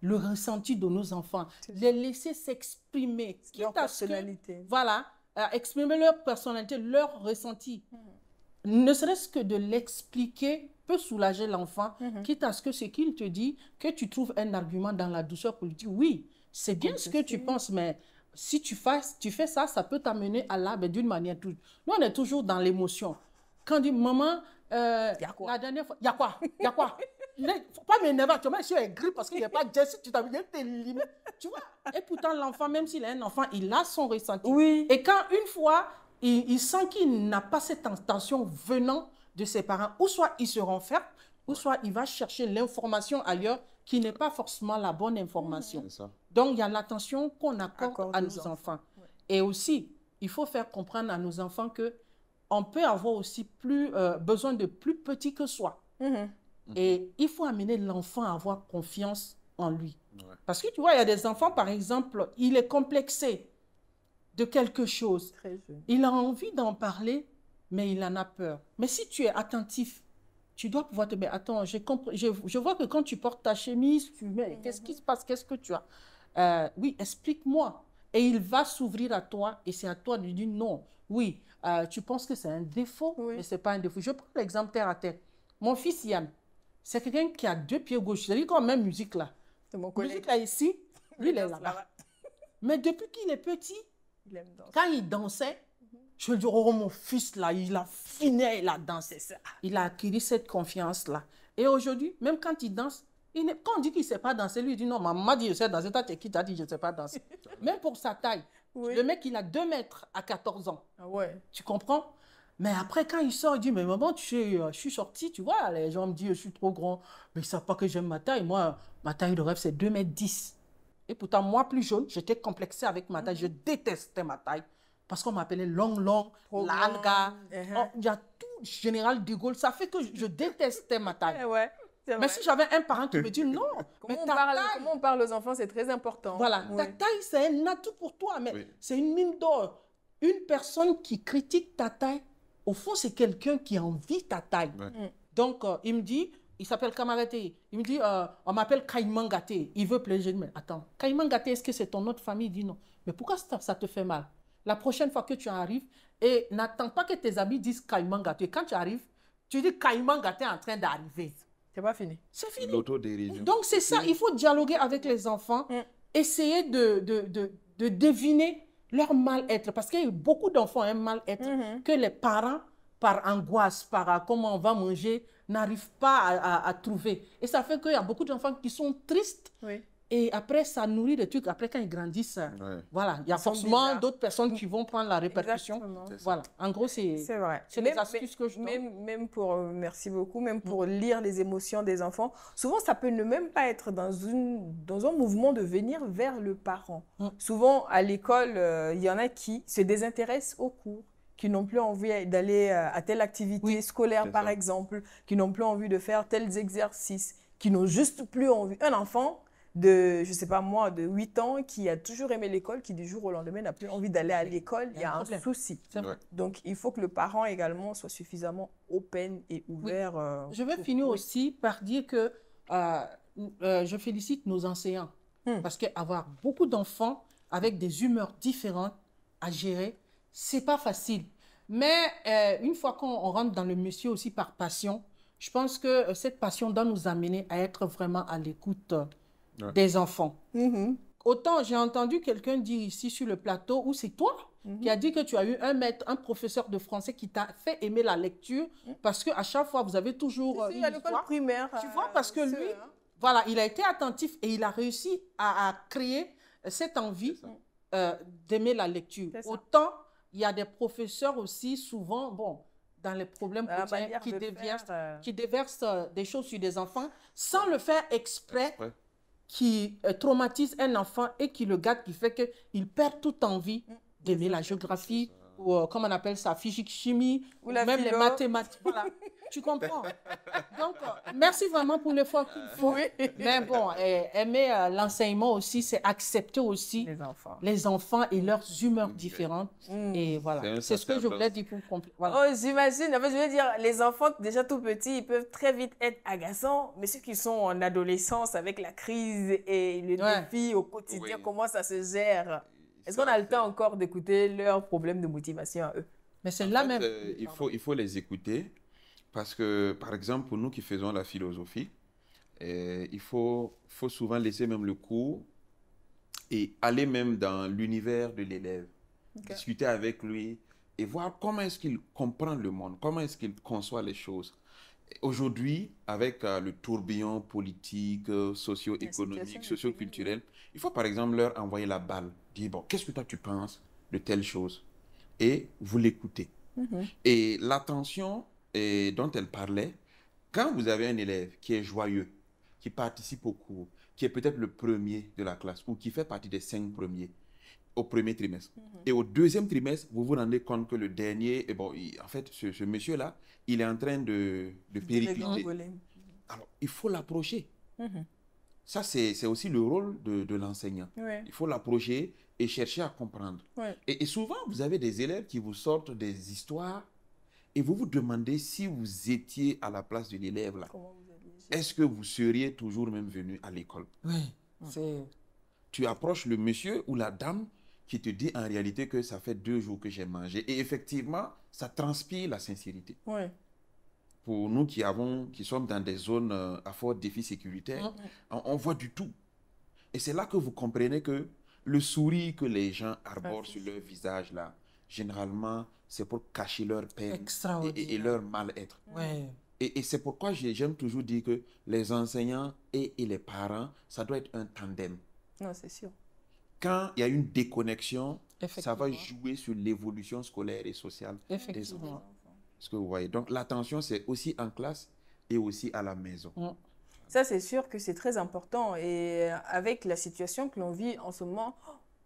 le ressenti de nos enfants, les laisser s'exprimer. Leur personnalité. voilà, euh, exprimer leur personnalité, leur ressenti. Hmm. Ne serait-ce que de l'expliquer peut soulager l'enfant, hmm. quitte à ce que ce qu'il te dit, que tu trouves un argument dans la douceur pour lui dire oui, c'est bien ce que tu penses, mais si tu fais, tu fais ça, ça peut t'amener à mais d'une manière. Nous, on est toujours dans l'émotion. Quand on dit maman, euh, la dernière fois, y a quoi Y a quoi ne faut pas m'énerver, tu vois, je un gris parce qu'il n'y a pas de tu t'as t'es il Tu vois Et pourtant, l'enfant, même s'il est un enfant, il a son ressenti. Oui. Et quand une fois, il, sent qu'il n'a pas cette intention venant de ses parents, ou soit il se renferme, ou soit il va chercher l'information ailleurs qui n'est pas forcément la bonne information. Donc, il y a l'attention qu'on accorde, à nos enfants. Et aussi, il faut faire comprendre à nos enfants que on peut avoir aussi plus, euh, besoin de plus petit que soi. Mm-hmm. Mm-hmm. Et il faut amener l'enfant à avoir confiance en lui. Parce que tu vois, il y a des enfants, par exemple, il est complexé de quelque chose. Il a envie d'en parler, mais il en a peur. Mais si tu es attentif, tu dois pouvoir te dire, attends, je, je, je, vois que quand tu portes ta chemise, tu mets, mm-hmm. qu'est-ce qui se passe, qu'est-ce que tu as euh, Oui, explique-moi. Et il va s'ouvrir à toi et c'est à toi de lui dire non. Oui, euh, tu penses que c'est un défaut, mais ce n'est pas un défaut. Je prends l'exemple terre à terre. Mon fils Yann, c'est quelqu'un qui a deux pieds gauche. C'est-à-dire quand même musique là. Mon musique là ici, lui, il est là Là mais depuis qu'il est petit, quand il dansait, je lui dis, oh mon fils là, il a fini, il a dansé ça. Il a acquis cette confiance-là. Et aujourd'hui, même quand il danse, il quand on dit qu'il ne sait pas danser, lui, il dit, non, maman dit, je sais danser, toi, es qui, t'as dit, je ne sais pas danser. même pour sa taille. Le mec, il a 2 mètres à 14 ans. Ah ouais. Tu comprends mais après, quand il sort, il dit, mais maman, tu sais, euh, je suis sorti, tu vois, les gens me disent, je suis trop grand, mais ils ne savent pas que j'aime ma taille. Moi, ma taille de rêve, c'est 2 mètres 10. Et pourtant, moi, plus jeune, j'étais complexé avec ma taille. Je détestais ma taille parce qu'on m'appelait long, long, larga. Uh-huh. Oh, il y a tout général de Gaulle. Ça fait que je détestais ma taille. Eh ouais. Mais si j'avais un parent qui me dit non, comment, on, parle, taille... comment on parle aux enfants, c'est très important. Voilà, ta taille, c'est un atout pour toi, mais c'est une mine d'or. Une personne qui critique ta taille, au fond, c'est quelqu'un qui envie ta taille. Mm. Donc, euh, il me dit, il s'appelle Kamarete. Il me dit, euh, on m'appelle Kaimangate. Il veut plaisir. Mais attends, Kaimangate, est-ce que c'est ton autre famille Il dit non. Mais pourquoi ça, te fait mal La prochaine fois que tu arrives, et n'attends pas que tes amis disent Kaimangate. Quand tu arrives, tu dis Kaimangate est en train d'arriver. C'est pas fini. C'est fini. Donc c'est ça, il faut dialoguer avec les enfants, mm. essayer de, de, deviner leur mal-être, parce qu'il beaucoup d'enfants ont un mal-être mm-hmm. que les parents, par angoisse, par ah, comment on va manger, n'arrivent pas à, trouver. Et ça fait qu'il y a beaucoup d'enfants qui sont tristes, oui. Et après, ça nourrit les trucs. Après, quand ils grandissent, voilà, il y a forcément d'autres personnes qui vont prendre la répercussion. Voilà, en gros, c'est les astuces que je même, Même pour, euh, merci beaucoup, même pour mm. lire les émotions des enfants, souvent, ça peut ne même pas être dans, une, dans un mouvement de venir vers le parent. Mm. Souvent, à l'école, euh, il y en a qui se désintéressent au cours qui n'ont plus envie d'aller euh, à telle activité scolaire, par exemple, qui n'ont plus envie de faire tels exercices, qui n'ont juste plus envie. Un enfant, de, je sais pas moi, de 8 ans qui a toujours aimé l'école, qui du jour au lendemain n'a plus envie d'aller à l'école, il y a, un, souci. Donc il faut que le parent également soit suffisamment open et ouvert. Euh, je veux finir aussi par dire que euh, euh, je félicite nos enseignants hmm. parce qu'avoir beaucoup d'enfants avec des humeurs différentes à gérer, c'est pas facile. Mais une fois qu'on rentre dans le monsieur aussi par passion, je pense que cette passion doit nous amener à être vraiment à l'écoute des enfants. Mm-hmm. Autant j'ai entendu quelqu'un dire ici sur le plateau où c'est toi mm-hmm. qui a dit que tu as eu un maître, un professeur de français qui t'a fait aimer la lecture mm-hmm. parce que à chaque fois vous avez toujours si, une euh, à primaire. Tu vois euh, parce que lui, hein. voilà, il a été attentif et il a réussi à, créer euh, cette envie d'aimer la lecture. Autant il y a des professeurs aussi souvent, bon, dans les problèmes quotidiens qui, déversent, qui déversent des choses sur des enfants sans le faire exprès. exprès qui euh, traumatise un enfant et qui le gâte, qui fait qu'il perd toute envie d'aimer la géographie, ou comment euh, comme on appelle ça, physique, chimie, ou, même les mathématiques. Voilà. Tu comprends Donc, euh, merci vraiment pour l'effort qu'il faut. Oui. Mais bon, euh, aimer euh, l'enseignement aussi, c'est accepter aussi les enfants, les enfants et leurs humeurs différentes. Mm. Et voilà, c'est ce que je voulais dire pour compléter. Oh, j'imagine. je veux dire, les enfants, déjà tout petits, ils peuvent très vite être agaçants, mais ceux qui sont en adolescence avec la crise et le défi au quotidien, comment ça se gère Est-ce qu'on a le temps encore d'écouter leurs problèmes de motivation à eux mais c'est là même. il, faut, il faut les écouter, parce que, par exemple, pour nous qui faisons la philosophie, eh, il faut, faut souvent laisser même le cours et aller même dans l'univers de l'élève, discuter avec lui et voir comment est-ce qu'il comprend le monde, comment est-ce qu'il conçoit les choses. Aujourd'hui, avec euh, le tourbillon politique, euh, socio-économique, socio-culturel, il faut par exemple leur envoyer la balle, dire, bon, qu'est-ce que toi tu penses de telle chose Et vous l'écoutez. Mhm. Et l'attention dont elle parlait, quand vous avez un élève qui est joyeux, qui participe au cours, qui est peut-être le premier de la classe ou qui fait partie des cinq premiers au premier trimestre. Mhm. Et au deuxième trimestre, vous vous rendez compte que le dernier, eh bon, en fait, ce, monsieur-là, il est en train de, de péricliter. Alors, il faut l'approcher. Mhm. Ça, c'est aussi le rôle de, l'enseignant. Il faut l'approcher et chercher à comprendre. Et, et, souvent, vous avez des élèves qui vous sortent des histoires et vous vous demandez si vous étiez à la place de l'élève là, est-ce que vous seriez toujours même venu à l'école Oui. Tu approches le monsieur ou la dame qui te dit en réalité que ça fait deux jours que j'ai mangé. Et effectivement, ça transpire la sincérité. Oui. Pour nous qui, avons, qui sommes dans des zones euh, à fort défi sécuritaire, on, voit du tout. Et c'est là que vous comprenez que le sourire que les gens arborent ah, sur leur visage là, généralement, c'est pour cacher leur peine et, leur mal-être. Et, c'est pourquoi j'aime toujours dire que les enseignants et, les parents, ça doit être un tandem. Non, c'est sûr. Quand il y a une déconnexion, ça va jouer sur l'évolution scolaire et sociale des enfants. Ce que vous voyez. Donc l'attention, c'est aussi en classe et aussi à la maison. Mm. Ça, c'est sûr que c'est très important. Et avec la situation que l'on vit en ce moment,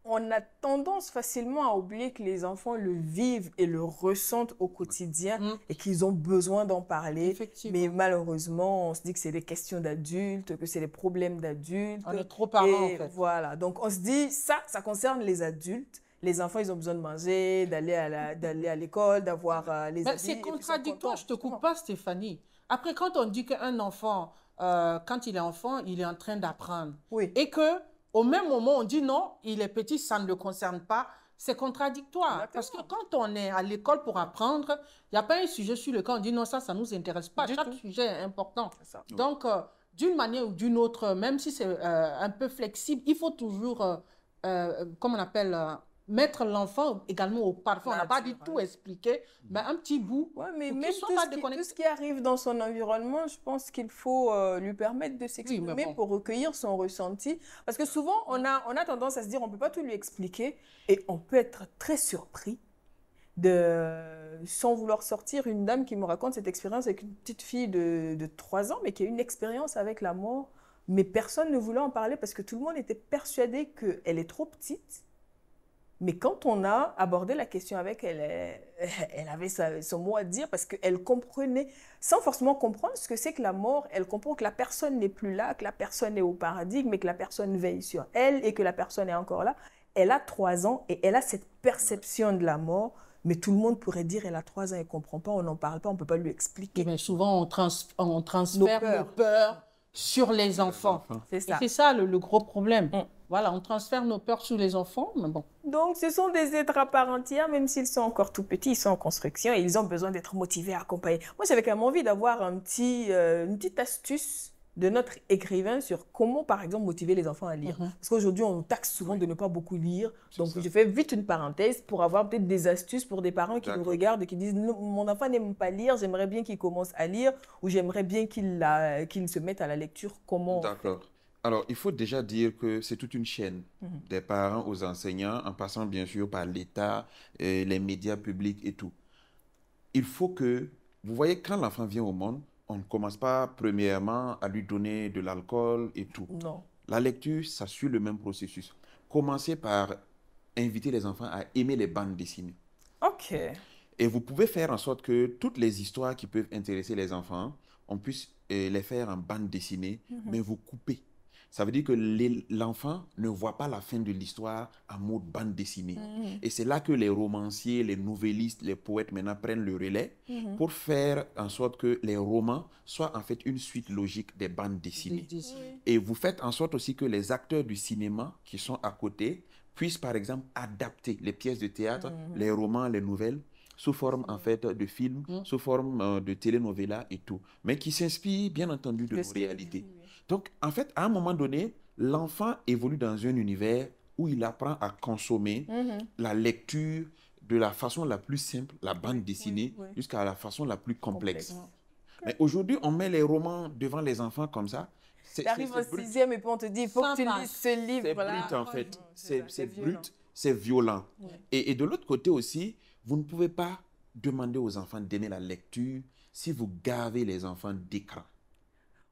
on a tendance facilement à oublier que les enfants le vivent et le ressentent au quotidien et qu'ils ont besoin d'en parler. Mais malheureusement, on se dit que c'est des questions d'adultes, que c'est des problèmes d'adultes. On est trop parents, en fait. Voilà. Donc, on se dit, ça, ça concerne les adultes. Les enfants, ils ont besoin de manger, d'aller à l'école, d'avoir euh, les ben, C'est contradictoire, je te coupe pas, Stéphanie. Après, quand on dit qu'un enfant, euh, quand il est enfant, il est en train d'apprendre. Oui. Et que au même moment, on dit non, il est petit, ça ne le concerne pas. C'est contradictoire. Parce que quand on est à l'école pour apprendre, il n'y a pas un sujet sur lequel on dit non, ça, ça ne nous intéresse pas. Chaque sujet est important. Donc, euh, d'une manière ou d'une autre, même si c'est euh, un peu flexible, il faut toujours, euh, comme on appelle mettre l'enfant également au parfum. on n'a pas du tout expliqué, mais un petit bout. mais tout, ce qui, ce qui, arrive dans son environnement, je pense qu'il faut euh, lui permettre de s'exprimer pour recueillir son ressenti. Parce que souvent, on a, on a tendance à se dire on ne peut pas tout lui expliquer et on peut être très surpris de, sans vouloir sortir, une dame qui me raconte cette expérience avec une petite fille de, de 3 ans, mais qui a eu une expérience avec la mort, mais personne ne voulait en parler parce que tout le monde était persuadé qu'elle est trop petite mais quand on a abordé la question avec elle, elle avait son mot à dire parce qu'elle comprenait, sans forcément comprendre ce que c'est que la mort, elle comprend que la personne n'est plus là, que la personne est au paradigme mais que la personne veille sur elle et que la personne est encore là. Elle a trois ans et elle a cette perception de la mort. Mais tout le monde pourrait dire, elle a trois ans, elle ne comprend pas, on n'en parle pas, on ne peut pas lui expliquer. souvent, on, trans on transfère nos peurs. sur les enfants. C'est ça, ça le, gros problème. Mm. Voilà, on transfère nos peurs sur les enfants, mais bon. Donc, ce sont des êtres à part entière, même s'ils sont encore tout petits, ils sont en construction et ils ont besoin d'être motivés, accompagnés. Moi, j'avais quand même envie d'avoir un petit, euh, une petite astuce de notre écrivain sur comment, par exemple, motiver les enfants à lire. Mhm. Parce qu'aujourd'hui, on taxe souvent de ne pas beaucoup lire. Donc, je fais vite une parenthèse pour avoir peut-être des astuces pour des parents qui nous regardent et qui disent Mon enfant n'aime pas lire, j'aimerais bien qu'il commence à lire ou j'aimerais bien qu'il se mette à la lecture. Comment D'accord. Alors, il faut déjà dire que c'est toute une chaîne, mhm. des parents aux enseignants, en passant bien sûr par l'État, les médias publics et tout. Il faut que, vous voyez, quand l'enfant vient au monde, on ne commence pas premièrement à lui donner de l'alcool et tout. Non. La lecture, ça suit le même processus. Commencez par inviter les enfants à aimer les bandes dessinées. OK. Et vous pouvez faire en sorte que toutes les histoires qui peuvent intéresser les enfants, on puisse eh, les faire en bande dessinée, mhm. mais vous coupez. Ça veut dire que l'enfant ne voit pas la fin de l'histoire en mode bande dessinée. Mm. Et c'est là que les romanciers, les nouvellistes, les poètes maintenant prennent le relais mm-hmm. pour faire en sorte que les romans soient en fait une suite logique des bandes dessinées. Et vous faites en sorte aussi que les acteurs du cinéma qui sont à côté puissent par exemple adapter les pièces de théâtre, mm-hmm. les romans, les nouvelles sous forme en fait de films, mm. sous forme euh, de telenovelas et tout, mais qui s'inspire bien entendu de nos réalités. Donc, en fait, à un moment donné, l'enfant évolue dans un univers où il apprend à consommer mhm. la lecture de la façon la plus simple, la bande dessinée, jusqu'à la façon la plus complexe. aujourd'hui, on met les romans devant les enfants comme ça. Tu arrives au sixième et puis on te dit, il faut que tu lises ce livre. C'est brut en ah, fait. C'est brut, c'est violent. Et, de l'autre côté aussi, vous ne pouvez pas demander aux enfants d'aimer la lecture si vous gavez les enfants d'écran.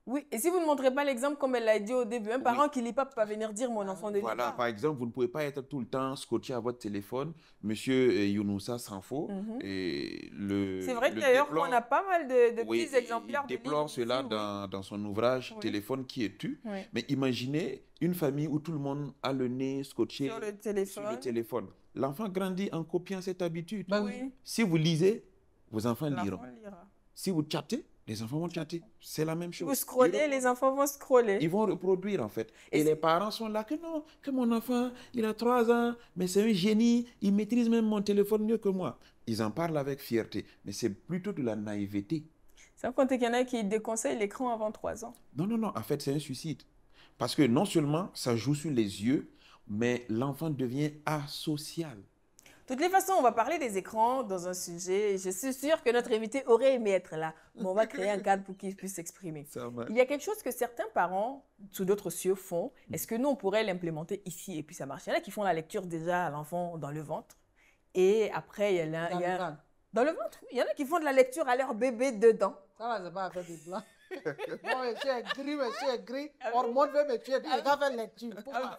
Oui, et si vous ne montrez pas l'exemple comme elle l'a dit au début, un parent qui ne lit pas peut pas venir dire mon enfant ne lit voilà, pas. Voilà, par exemple, vous ne pouvez pas être tout le temps scotché à votre téléphone. Monsieur euh, Younoussa s'en faut. Mhm. C'est vrai qu'ailleurs on a pas mal de, petits exemplaires. Il déplore cela dans, son ouvrage Téléphone qui est tu. Mais imaginez une famille où tout le monde a le nez scotché sur le téléphone. L'enfant grandit en copiant cette habitude. Bah si vous lisez, vos enfants liront. Si vous chattez, les enfants vont chanter, C'est la même chose. Vous scrollez, les enfants vont scroller. Ils vont reproduire, en fait. Et, les parents sont là que non, que mon enfant, il a trois ans, mais c'est un génie, il maîtrise même mon téléphone mieux que moi. Ils en parlent avec fierté, mais c'est plutôt de la naïveté. Sans compte qu'il y en a qui déconseillent l'écran avant trois ans. Non, non, non, en fait, c'est un suicide. Parce que non seulement ça joue sur les yeux, mais l'enfant devient asocial toutes les façons, on va parler des écrans dans un sujet. Je suis sûre que notre invité aurait aimé être là, mais on va créer un cadre pour qu'il puisse s'exprimer. Il y a quelque chose que certains parents, sous d'autres cieux, font. Mm-hmm. Est-ce que nous, on pourrait l'implémenter ici et puis ça marche Il y en a qui font la lecture déjà à l'enfant dans le ventre. Et après, il y en a... Dans, le ventre Il y en a qui font de la lecture à leur bébé dedans. Ça c'est pas à des blancs. monsieur est gris, monsieur est gris. me tuer, va faire lecture. Ah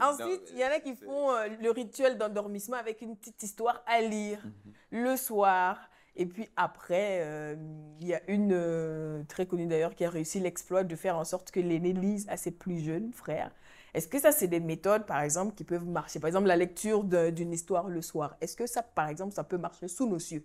ah, ensuite, il y en a qui font euh, le rituel d'endormissement avec une petite histoire à lire mhm. le soir. Et puis après, euh, il y a une euh, très connue d'ailleurs qui a réussi l'exploit de faire en sorte que l'aîné lise à ses plus jeunes frères. Est-ce que ça, c'est des méthodes, par exemple, qui peuvent marcher Par exemple, la lecture d'une histoire le soir. Est-ce que ça, par exemple, ça peut marcher sous nos cieux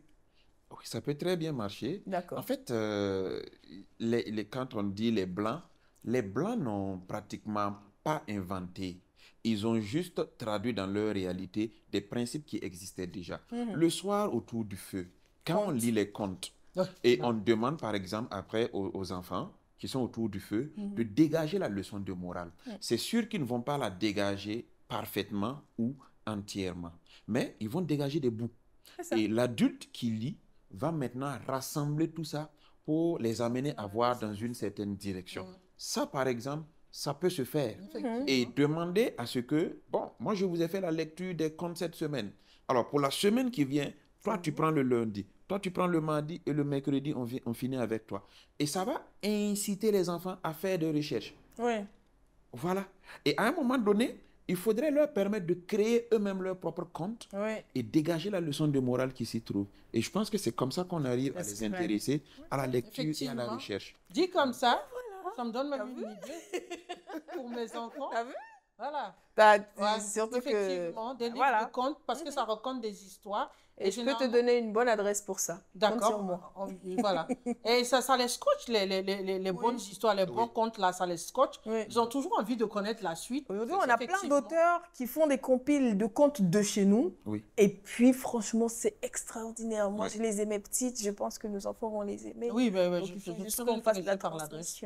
Oui, ça peut très bien marcher. D'accord. En fait, quand on dit les Blancs, les Blancs n'ont pratiquement pas inventé. Ils ont juste traduit dans leur réalité des principes qui existaient déjà. Mhm. Le soir autour du feu, quand on lit les contes ah, et on demande par exemple après aux, enfants qui sont autour du feu mhm. de dégager la leçon de morale, c'est sûr qu'ils ne vont pas la dégager parfaitement ou entièrement, mais ils vont dégager des bouts. Et l'adulte qui lit va maintenant rassembler tout ça pour les amener à voir dans une certaine direction. Ça, par exemple, ça peut se faire. Et demander à ce que, bon, moi je vous ai fait la lecture des comptes cette semaine. Alors pour la semaine qui vient, toi tu mhm. prends le lundi, toi tu prends le mardi et le mercredi on, vient, on finit avec toi. Et ça va inciter les enfants à faire des recherches. Ouais. Voilà. Et à un moment donné, il faudrait leur permettre de créer eux-mêmes leur propre compte et dégager la leçon de morale qui s'y trouve. Et je pense que c'est comme ça qu'on arrive à les intéresser à la lecture et à la recherche. Dit comme ça, ça me donne même une idée pour mes enfants. T'as vu voilà. Bah, surtout effectivement, que... des livres contes, parce que ça raconte des histoires. Et, je peux te donner une bonne adresse pour ça. D'accord. Oh, voilà. et ça, ça les scotche, les, les, les, les bonnes histoires, les bons contes, là, ça les scotche. Ils ont toujours envie de connaître la suite. Aujourd'hui, on a plein d'auteurs qui font des compiles de contes de chez nous. Et puis, franchement, c'est extraordinaire. Moi, je les aimais petites. Je pense que nos enfants vont les aimer. Oui, mais, ben, Je Donc, juste je, je, la je,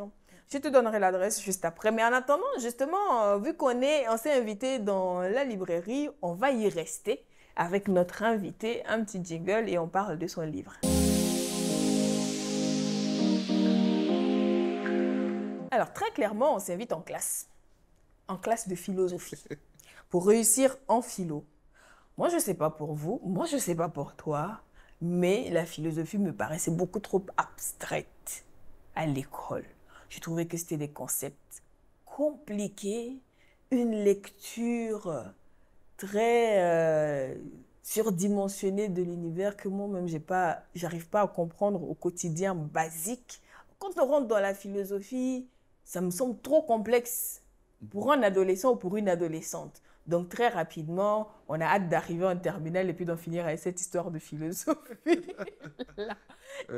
je te donnerai l'adresse juste après. Mais en attendant, justement, euh, vu qu'on est, on s'est invité dans la librairie, on va y rester avec notre invité, un petit jingle et on parle de son livre. Alors très clairement, on s'invite en classe, en classe de philosophie, pour réussir en philo. Moi, je ne sais pas pour vous, moi, je ne sais pas pour toi, mais la philosophie me paraissait beaucoup trop abstraite à l'école. Je trouvais que c'était des concepts compliqués, une lecture très euh, surdimensionnée de l'univers que moi-même, je pas, j'arrive pas à comprendre au quotidien basique. Quand on rentre dans la philosophie, ça me semble trop complexe pour un adolescent ou pour une adolescente. Donc très rapidement, on a hâte d'arriver en terminale et puis d'en finir avec cette histoire de philosophie.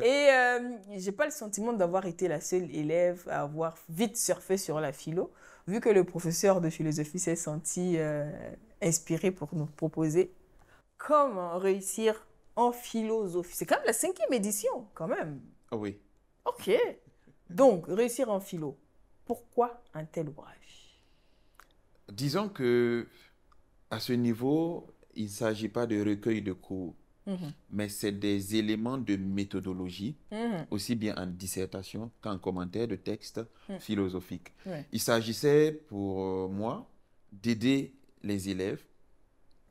Et je euh, j'ai pas le sentiment d'avoir été la seule élève à avoir vite surfé sur la philo, vu que le professeur de philosophie s'est senti euh, inspiré pour nous proposer comment réussir en philosophie. C'est quand même la cinquième édition, quand même. Ah oui. Ok. Donc réussir en philo. Pourquoi un tel ouvrage Disons que à ce niveau, il ne s'agit pas de recueil de cours, mhm. mais c'est des éléments de méthodologie, mhm. aussi bien en dissertation qu'en commentaire de texte mhm. philosophique. Il s'agissait pour euh, moi d'aider les élèves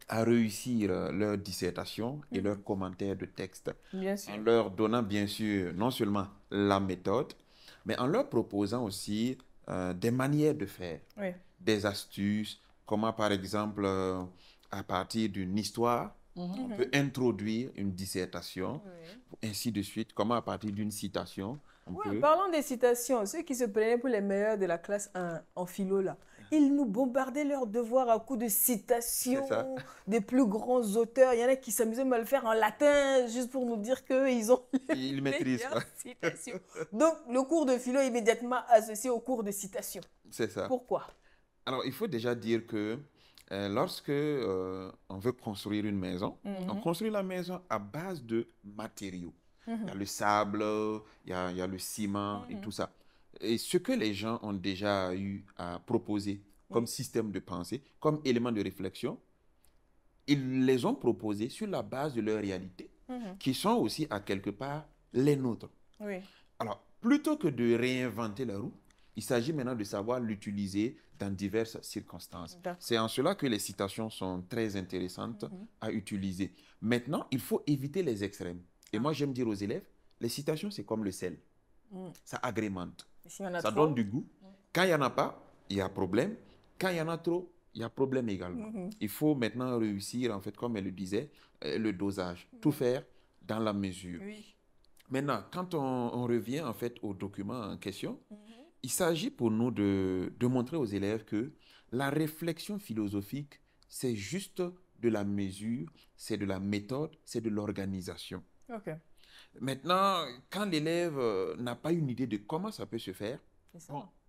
à réussir euh, leur dissertation et leurs commentaires de texte, en leur donnant bien sûr non seulement la méthode, mais en leur proposant aussi euh, des manières de faire des astuces, comment par exemple, euh, à partir d'une histoire, mhm. on peut introduire une dissertation, ainsi de suite, comment à partir d'une citation. On Parlons des citations, ceux qui se prenaient pour les meilleurs de la classe en philo, là, ah. ils nous bombardaient leurs devoirs à coups de citations des plus grands auteurs. Il y en a qui s'amusaient à le faire en latin juste pour nous dire qu'ils ont les ils maîtrisent citations. Donc, le cours de philo est immédiatement associé au cours de citation. C'est ça. Pourquoi alors, il faut déjà dire que euh, lorsque euh, on veut construire une maison, mhm. on construit la maison à base de matériaux. Il y a mhm. le sable, il y a, le ciment et mhm. tout ça. Et ce que les gens ont déjà eu à proposer comme système de pensée, comme élément de réflexion, ils les ont proposés sur la base de leur réalité, qui sont aussi à quelque part les nôtres. Alors, plutôt que de réinventer la roue, il s'agit maintenant de savoir l'utiliser dans diverses circonstances. C'est en cela que les citations sont très intéressantes mhm. à utiliser. Maintenant, il faut éviter les extrêmes. Et ah. moi, j'aime dire aux élèves, les citations, c'est comme le sel. Mhm. Ça agrémente. ça donne du goût. Mhm. Quand il n'y en a pas, il y a problème. Quand il y en a trop, il y a problème également. Il faut maintenant réussir, en fait, comme elle le disait, euh, le dosage. Tout faire dans la mesure. Maintenant, quand on, revient, en fait, au document en question, il s'agit pour nous de, montrer aux élèves que la réflexion philosophique, c'est juste de la mesure, c'est de la méthode, c'est de l'organisation. OK. Maintenant, quand l'élève euh, n'a pas une idée de comment ça peut se faire,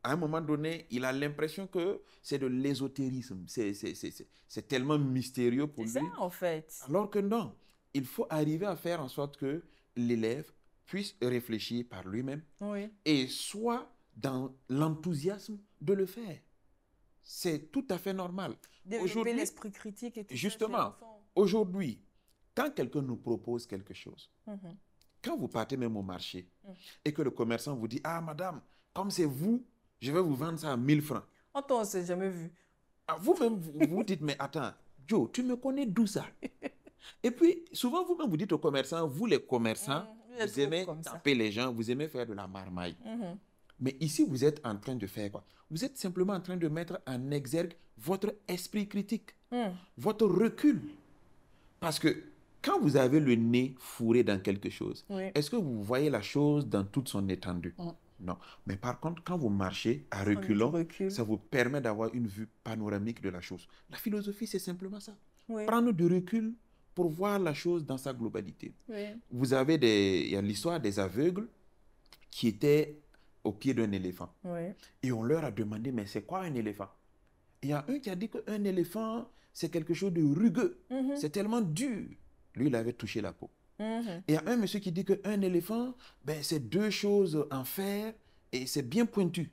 à un moment donné, il a l'impression que c'est de l'ésotérisme, c'est tellement mystérieux pour lui. C'est ça, en fait. Alors que non, il faut arriver à faire en sorte que l'élève puisse réfléchir par lui-même oui. et soit dans l'enthousiasme de le faire. C'est tout à fait normal. Développer l'esprit critique et tout Justement, aujourd'hui, quand quelqu'un nous propose quelque chose, mhm. quand vous partez même au marché mhm. et que le commerçant vous dit Ah, madame, comme c'est vous, je vais vous vendre ça à 1000 francs. Attends, on ne s'est jamais vu. Ah, vous-même, vous, dites Mais attends, Joe, tu me connais d'où ça Et puis, souvent, vous-même, vous dites au commerçants Vous, les commerçants, mhm. vous aimez taper les gens, vous aimez faire de la marmaille. Mais ici, vous êtes en train de faire quoi Vous êtes simplement en train de mettre en exergue votre esprit critique, hmm. votre recul. Parce que quand vous avez le nez fourré dans quelque chose, est-ce que vous voyez la chose dans toute son étendue hmm. Non. Mais par contre, quand vous marchez à reculons, ça vous permet d'avoir une vue panoramique de la chose. La philosophie, c'est simplement ça. Prendre du recul pour voir la chose dans sa globalité. Vous avez des, il y a l'histoire des aveugles qui étaient au pied d'un éléphant. Et on leur a demandé, mais c'est quoi un éléphant Il y a un qui a dit qu'un éléphant, c'est quelque chose de rugueux, mm-hmm. c'est tellement dur. Lui, il avait touché la peau. Mm-hmm. Et il y a un monsieur qui dit qu'un éléphant, ben, c'est deux choses en fer et c'est bien pointu.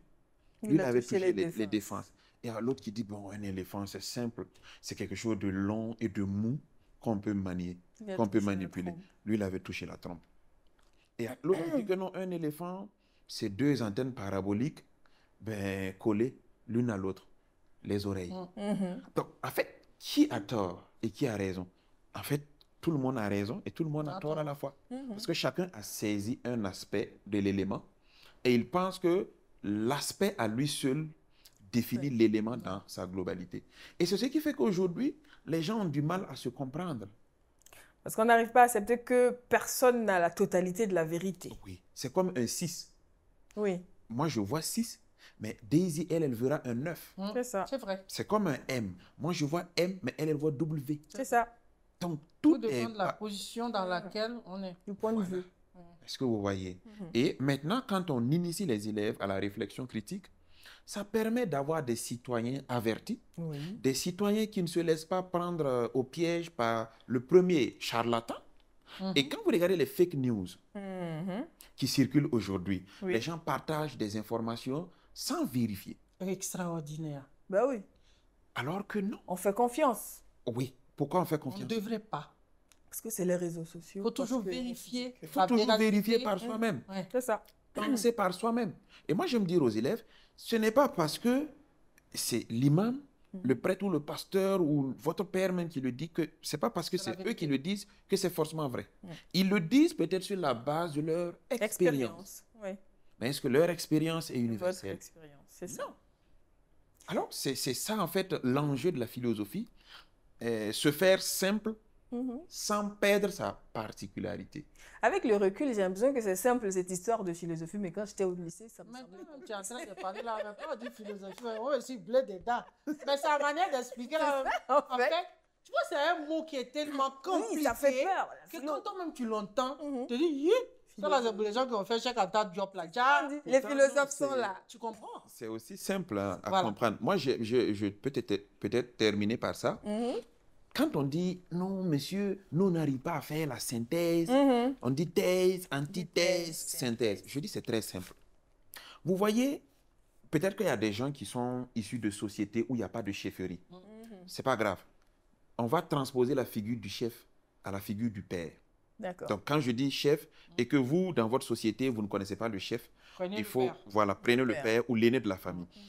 Lui, il, avait touché, les, défenses. Et il y a l'autre qui dit, bon, un éléphant, c'est simple, c'est quelque chose de long et de mou qu'on peut manier, qu'on peut manipuler. Lui, il avait touché la trompe. Et l'autre dit que non, un éléphant, ces deux antennes paraboliques ben, collées l'une à l'autre, les oreilles. Mm, mm-hmm. Donc, en fait, qui a tort et qui a raison En fait, tout le monde a raison et tout le monde a tort à la fois. Mm-hmm. Parce que chacun a saisi un aspect de l'élément et il pense que l'aspect à lui seul définit l'élément dans sa globalité. Et c'est ce qui fait qu'aujourd'hui, les gens ont du mal à se comprendre. Parce qu'on n'arrive pas à accepter que personne n'a la totalité de la vérité. Oui, c'est comme un 6. Oui. Moi, je vois 6, mais Daisy, elle, elle verra un 9. Mm. C'est ça. C'est vrai. C'est comme un M. Moi, je vois M, mais elle, elle voit W. C'est ça. Donc, tout, dépend de la position dans laquelle on est. Du point de vue. Mm. Est-ce que vous voyez mhm. Et maintenant, quand on initie les élèves à la réflexion critique, ça permet d'avoir des citoyens avertis, des citoyens qui ne se laissent pas prendre euh, au piège par le premier charlatan, Mhm. Et quand vous regardez les fake news mhm. qui circulent aujourd'hui, les gens partagent des informations sans vérifier. Extraordinaire. Ben oui. Alors que non. On fait confiance. Oui. Pourquoi on fait confiance On ne devrait pas. Parce que c'est les réseaux sociaux. Il faut toujours vérifier. Il faut toujours vérifier, par soi-même. Ouais. C'est ça. Penser par soi-même. Et moi, je me dire aux élèves, ce n'est pas parce que c'est l'imam Mm. le prêtre ou le pasteur ou votre père même qui le dit, que c'est pas parce que c'est eux qui le disent que c'est forcément vrai. Mm. Ils le disent peut-être sur la base de leur expérience. Mais est-ce que leur expérience est universelle Votre expérience, c'est ça. Alors, c'est ça en fait l'enjeu de la philosophie. Euh, se faire simple sans perdre sa particularité. Avec le recul, j'ai l'impression que c'est simple cette histoire de philosophie, mais quand j'étais au lycée, ça me Maintenant, tu es en train de parler là, mais pas dit philosophie, on je suis bleu dents. Mais sa manière d'expliquer, euh, en, en fait, tu vois, c'est un mot qui est tellement compliqué fait peur, que quand toi-même mhm. tu l'entends, tu te dis, yeah, ça, les gens qui ont fait chaque attaque job là. les philosophes sont là. Tu comprends C'est aussi simple à comprendre. Moi, je, je, peut-être terminer par ça. Mhm quand on dit non, monsieur, nous n'arrivons pas à faire la synthèse, mhm. on dit thèse, antithèse, synthèse. Je dis c'est très simple. Vous voyez, peut-être qu'il y a des gens qui sont issus de sociétés où il n'y a pas de chefferie. Mhm. C'est pas grave. On va transposer la figure du chef à la figure du père. Donc, quand je dis chef et que vous, dans votre société, vous ne connaissez pas le chef, il faut, voilà, prenez le, père. ou l'aîné de la famille. Mhm.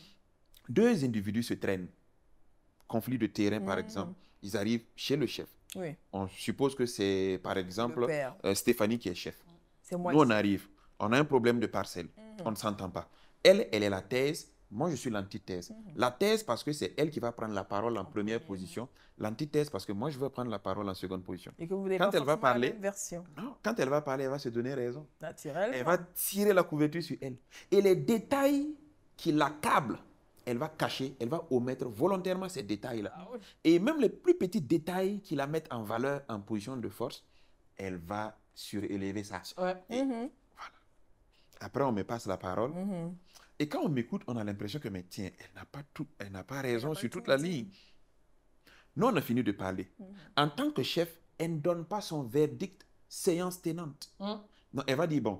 Deux individus se traînent. Conflit de terrain, par exemple ils arrivent chez le chef. On suppose que c'est, par exemple, euh, Stéphanie qui est chef. Nous, on arrive, on a un problème de parcelle, mhm. on ne s'entend pas. Elle, elle est la thèse, moi, je suis l'antithèse. Mhm. La thèse, parce que c'est elle qui va prendre la parole en première position. Hein. L'antithèse, parce que moi, je veux prendre la parole en seconde position. Et que vous quand elle va parler, version. quand elle va parler, elle va se donner raison. Elle va tirer la couverture sur elle. Et les détails qui l'accablent, elle va cacher, elle va omettre volontairement ces détails-là. Ah Et même les plus petits détails qui la mettent en valeur, en position de force, elle va surélever ça. Mhm. Après, on me passe la parole. Mhm. Et quand on m'écoute, on a l'impression que, mais tiens, elle n'a pas, pas raison sur toute la ligne. Nous, on a fini de parler. Mhm. En tant que chef, elle ne donne pas son verdict séance tenante. Hein? Non, elle va dire, bon,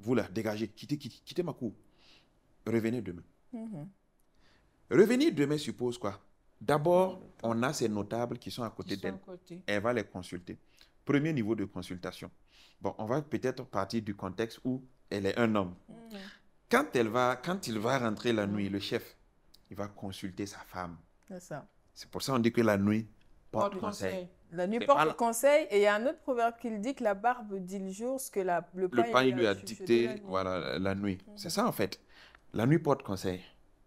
vous là, dégagez, quittez, quittez ma cour. Revenez demain. Revenir demain suppose quoi D'abord, on a ces notables qui sont à côté d'elle. Elle va les consulter. Premier niveau de consultation. Bon, on va peut-être partir du contexte où elle est un homme. Mm. Quand, elle va, quand il va rentrer la nuit, le chef, il va consulter sa femme. C'est ça. C'est pour ça qu'on dit que la nuit porte, conseil. La nuit porte conseil. Et il y a un autre proverbe qui dit que la barbe dit le jour ce que la, le, pain, lui a, dicté Voilà, la nuit. Mm. C'est ça en fait. La nuit porte conseil.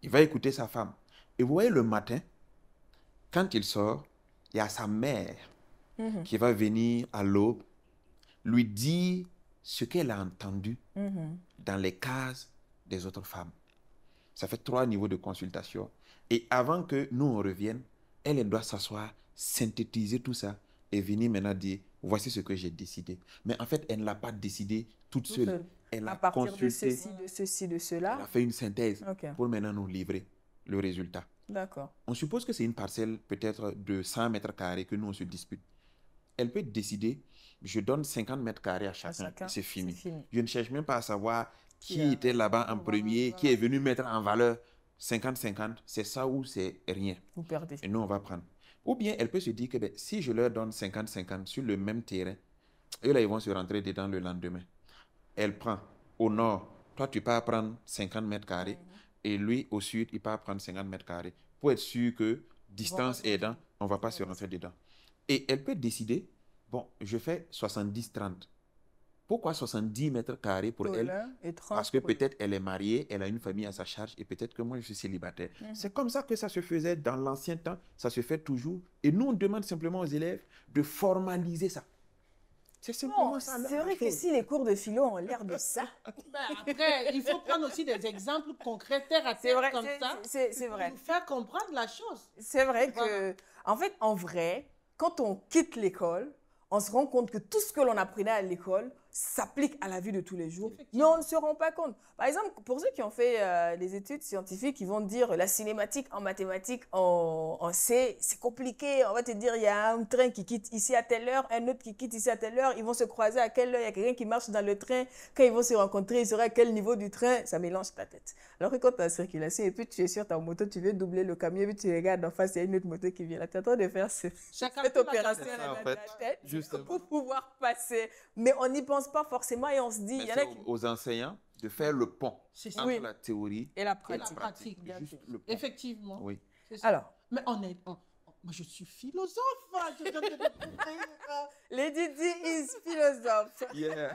Il va écouter sa femme. Et vous voyez, le matin, quand il sort, il y a sa mère mhm. qui va venir à l'aube lui dire ce qu'elle a entendu mhm. dans les cases des autres femmes. Ça fait trois niveaux de consultation. Et avant que nous, on revienne, elle, doit s'asseoir, synthétiser tout ça et venir maintenant dire, voici ce que j'ai décidé. Mais en fait, elle ne l'a pas décidé Toute seule elle a partir de ceci, de ceci, de cela. Elle a fait une synthèse pour maintenant nous livrer le résultat. D'accord. On suppose que c'est une parcelle peut-être de 100 mètres carrés que nous, on se dispute. Elle peut décider, je donne 50 mètres carrés à chacun, c'est fini. Je ne cherche même pas à savoir qui, était là-bas en premier, qui est venu mettre en valeur 50-50, c'est ça ou c'est rien. Vous perdez. Et nous, on va prendre. Ou bien elle peut se dire que ben, si je leur donne 50-50 sur le même terrain, eux là, ils vont se rentrer dedans le lendemain elle prend au nord. Toi, tu pars prendre 50 mètres carrés. Et lui, au sud, il part prendre 50 mètres carrés. Pour être sûr que, distance aidant, on ne va pas se rentrer dedans. Et elle peut décider, bon, je fais 70-30. Pourquoi 70 mètres carrés pour, elle Parce que peut-être elle est mariée, elle a une famille à sa charge et peut-être que moi je suis célibataire. Mm-hmm. C'est comme ça que ça se faisait dans l'ancien temps, ça se fait toujours. Et nous, on demande simplement aux élèves de formaliser ça. C'est vrai que si les cours de philo ont l'air de ça. Ben, après, il faut prendre aussi des exemples concrets, terre à terre, comme ça. C'est vrai. Pour faire comprendre la chose. C'est vrai que, en fait, en vrai, quand on quitte l'école, on se rend compte que tout ce que l'on apprenait à l'école, s'applique à la vie de tous les jours, mais on ne se rend pas compte. Par exemple, pour ceux qui ont fait des euh, études scientifiques, ils vont dire la cinématique en mathématiques, on sait, c'est compliqué. On va te dire, il y a un train qui quitte ici à telle heure, un autre qui quitte ici à telle heure, ils vont se croiser à quelle heure, il y a quelqu'un qui marche dans le train, quand ils vont se rencontrer, ils seraient à quel niveau du train, ça mélange ta tête. Alors que quand tu la circulation et puis tu es sur ta moto, tu veux doubler le camion et puis tu regardes en face, il y a une autre moto qui vient là, tu es en train de faire ce, cette opération à la, tête, en pour pouvoir passer. Mais on y pense pas forcément et on se dit. il y a aux enseignants de faire le pont entre la théorie et la pratique. Effectivement. Oui. Alors. Mais on est. Moi, je suis philosophe. Les hein, hein. Lady is philosophe.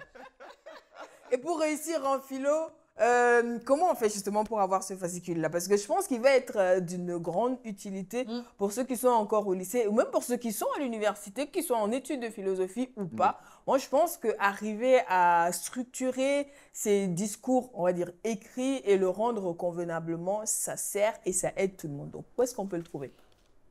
Et pour réussir en philo, euh, comment on fait justement pour avoir ce fascicule-là Parce que je pense qu'il va être euh, d'une grande utilité mm. pour ceux qui sont encore au lycée, ou même pour ceux qui sont à l'université, qui sont en études de philosophie ou mm. pas. Moi, je pense qu'arriver à structurer ces discours, on va dire, écrits et le rendre convenablement, ça sert et ça aide tout le monde. Donc, où est-ce qu'on peut le trouver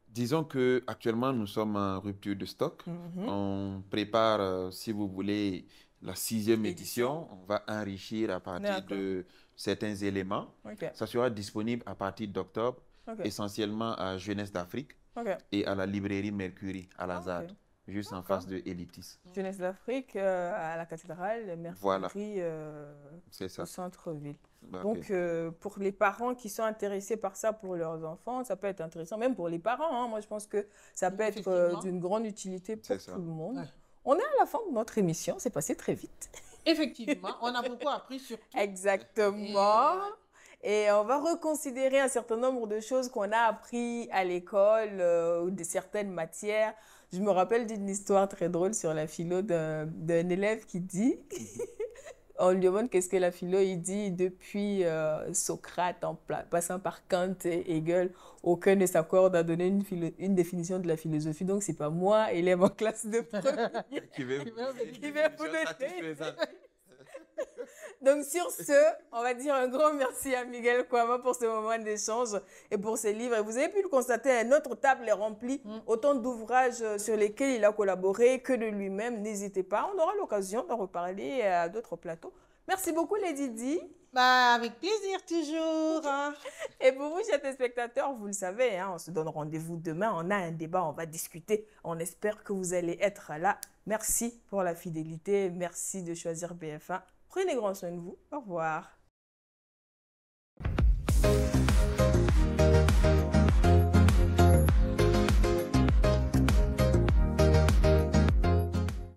Disons que actuellement nous sommes en rupture de stock. Mm-hmm. On prépare, euh, si vous voulez, la sixième édition. On va enrichir à partir de certains éléments. Ça sera disponible à partir d'octobre, essentiellement à Jeunesse d'Afrique et à la librairie Mercury à ah, la juste en face de Elitis. Jeunesse d'Afrique euh, à la cathédrale, Mercury euh, au centre-ville. Donc, euh, pour les parents qui sont intéressés par ça pour leurs enfants, ça peut être intéressant, même pour les parents. Hein. Moi, je pense que ça peut être d'une grande utilité pour tout le monde. On est à la fin de notre émission, c'est passé très vite. Effectivement, on a beaucoup appris sur Exactement. Et... Euh, on va reconsidérer un certain nombre de choses qu'on a appris à l'école euh, ou de certaines matières. Je me rappelle d'une histoire très drôle sur la philo d'un élève qui dit mhm. on lui demande qu'est-ce que la philo, il dit depuis euh, Socrate, en passant par Kant et Hegel, aucun ne s'accorde à donner une, une, définition de la philosophie. Donc, c'est pas moi, élève en classe de premier, qui vous donc sur ce, on va dire un grand merci à Miguel Kouama pour ce moment d'échange et pour ses livres. Et Vous avez pu le constater, notre table est remplie mm. autant d'ouvrages euh, sur lesquels il a collaboré que de lui-même. N'hésitez pas, on aura l'occasion d'en reparler euh, à d'autres plateaux. Merci beaucoup Lady Didi. Bah, avec plaisir toujours. Hein. Et pour vous, chers spectateurs, vous le savez, hein, on se donne rendez-vous demain. On a un débat, on va discuter. On espère que vous allez être là. Merci pour la fidélité. Merci de choisir BF1. Prenez grand soin de vous. Au revoir.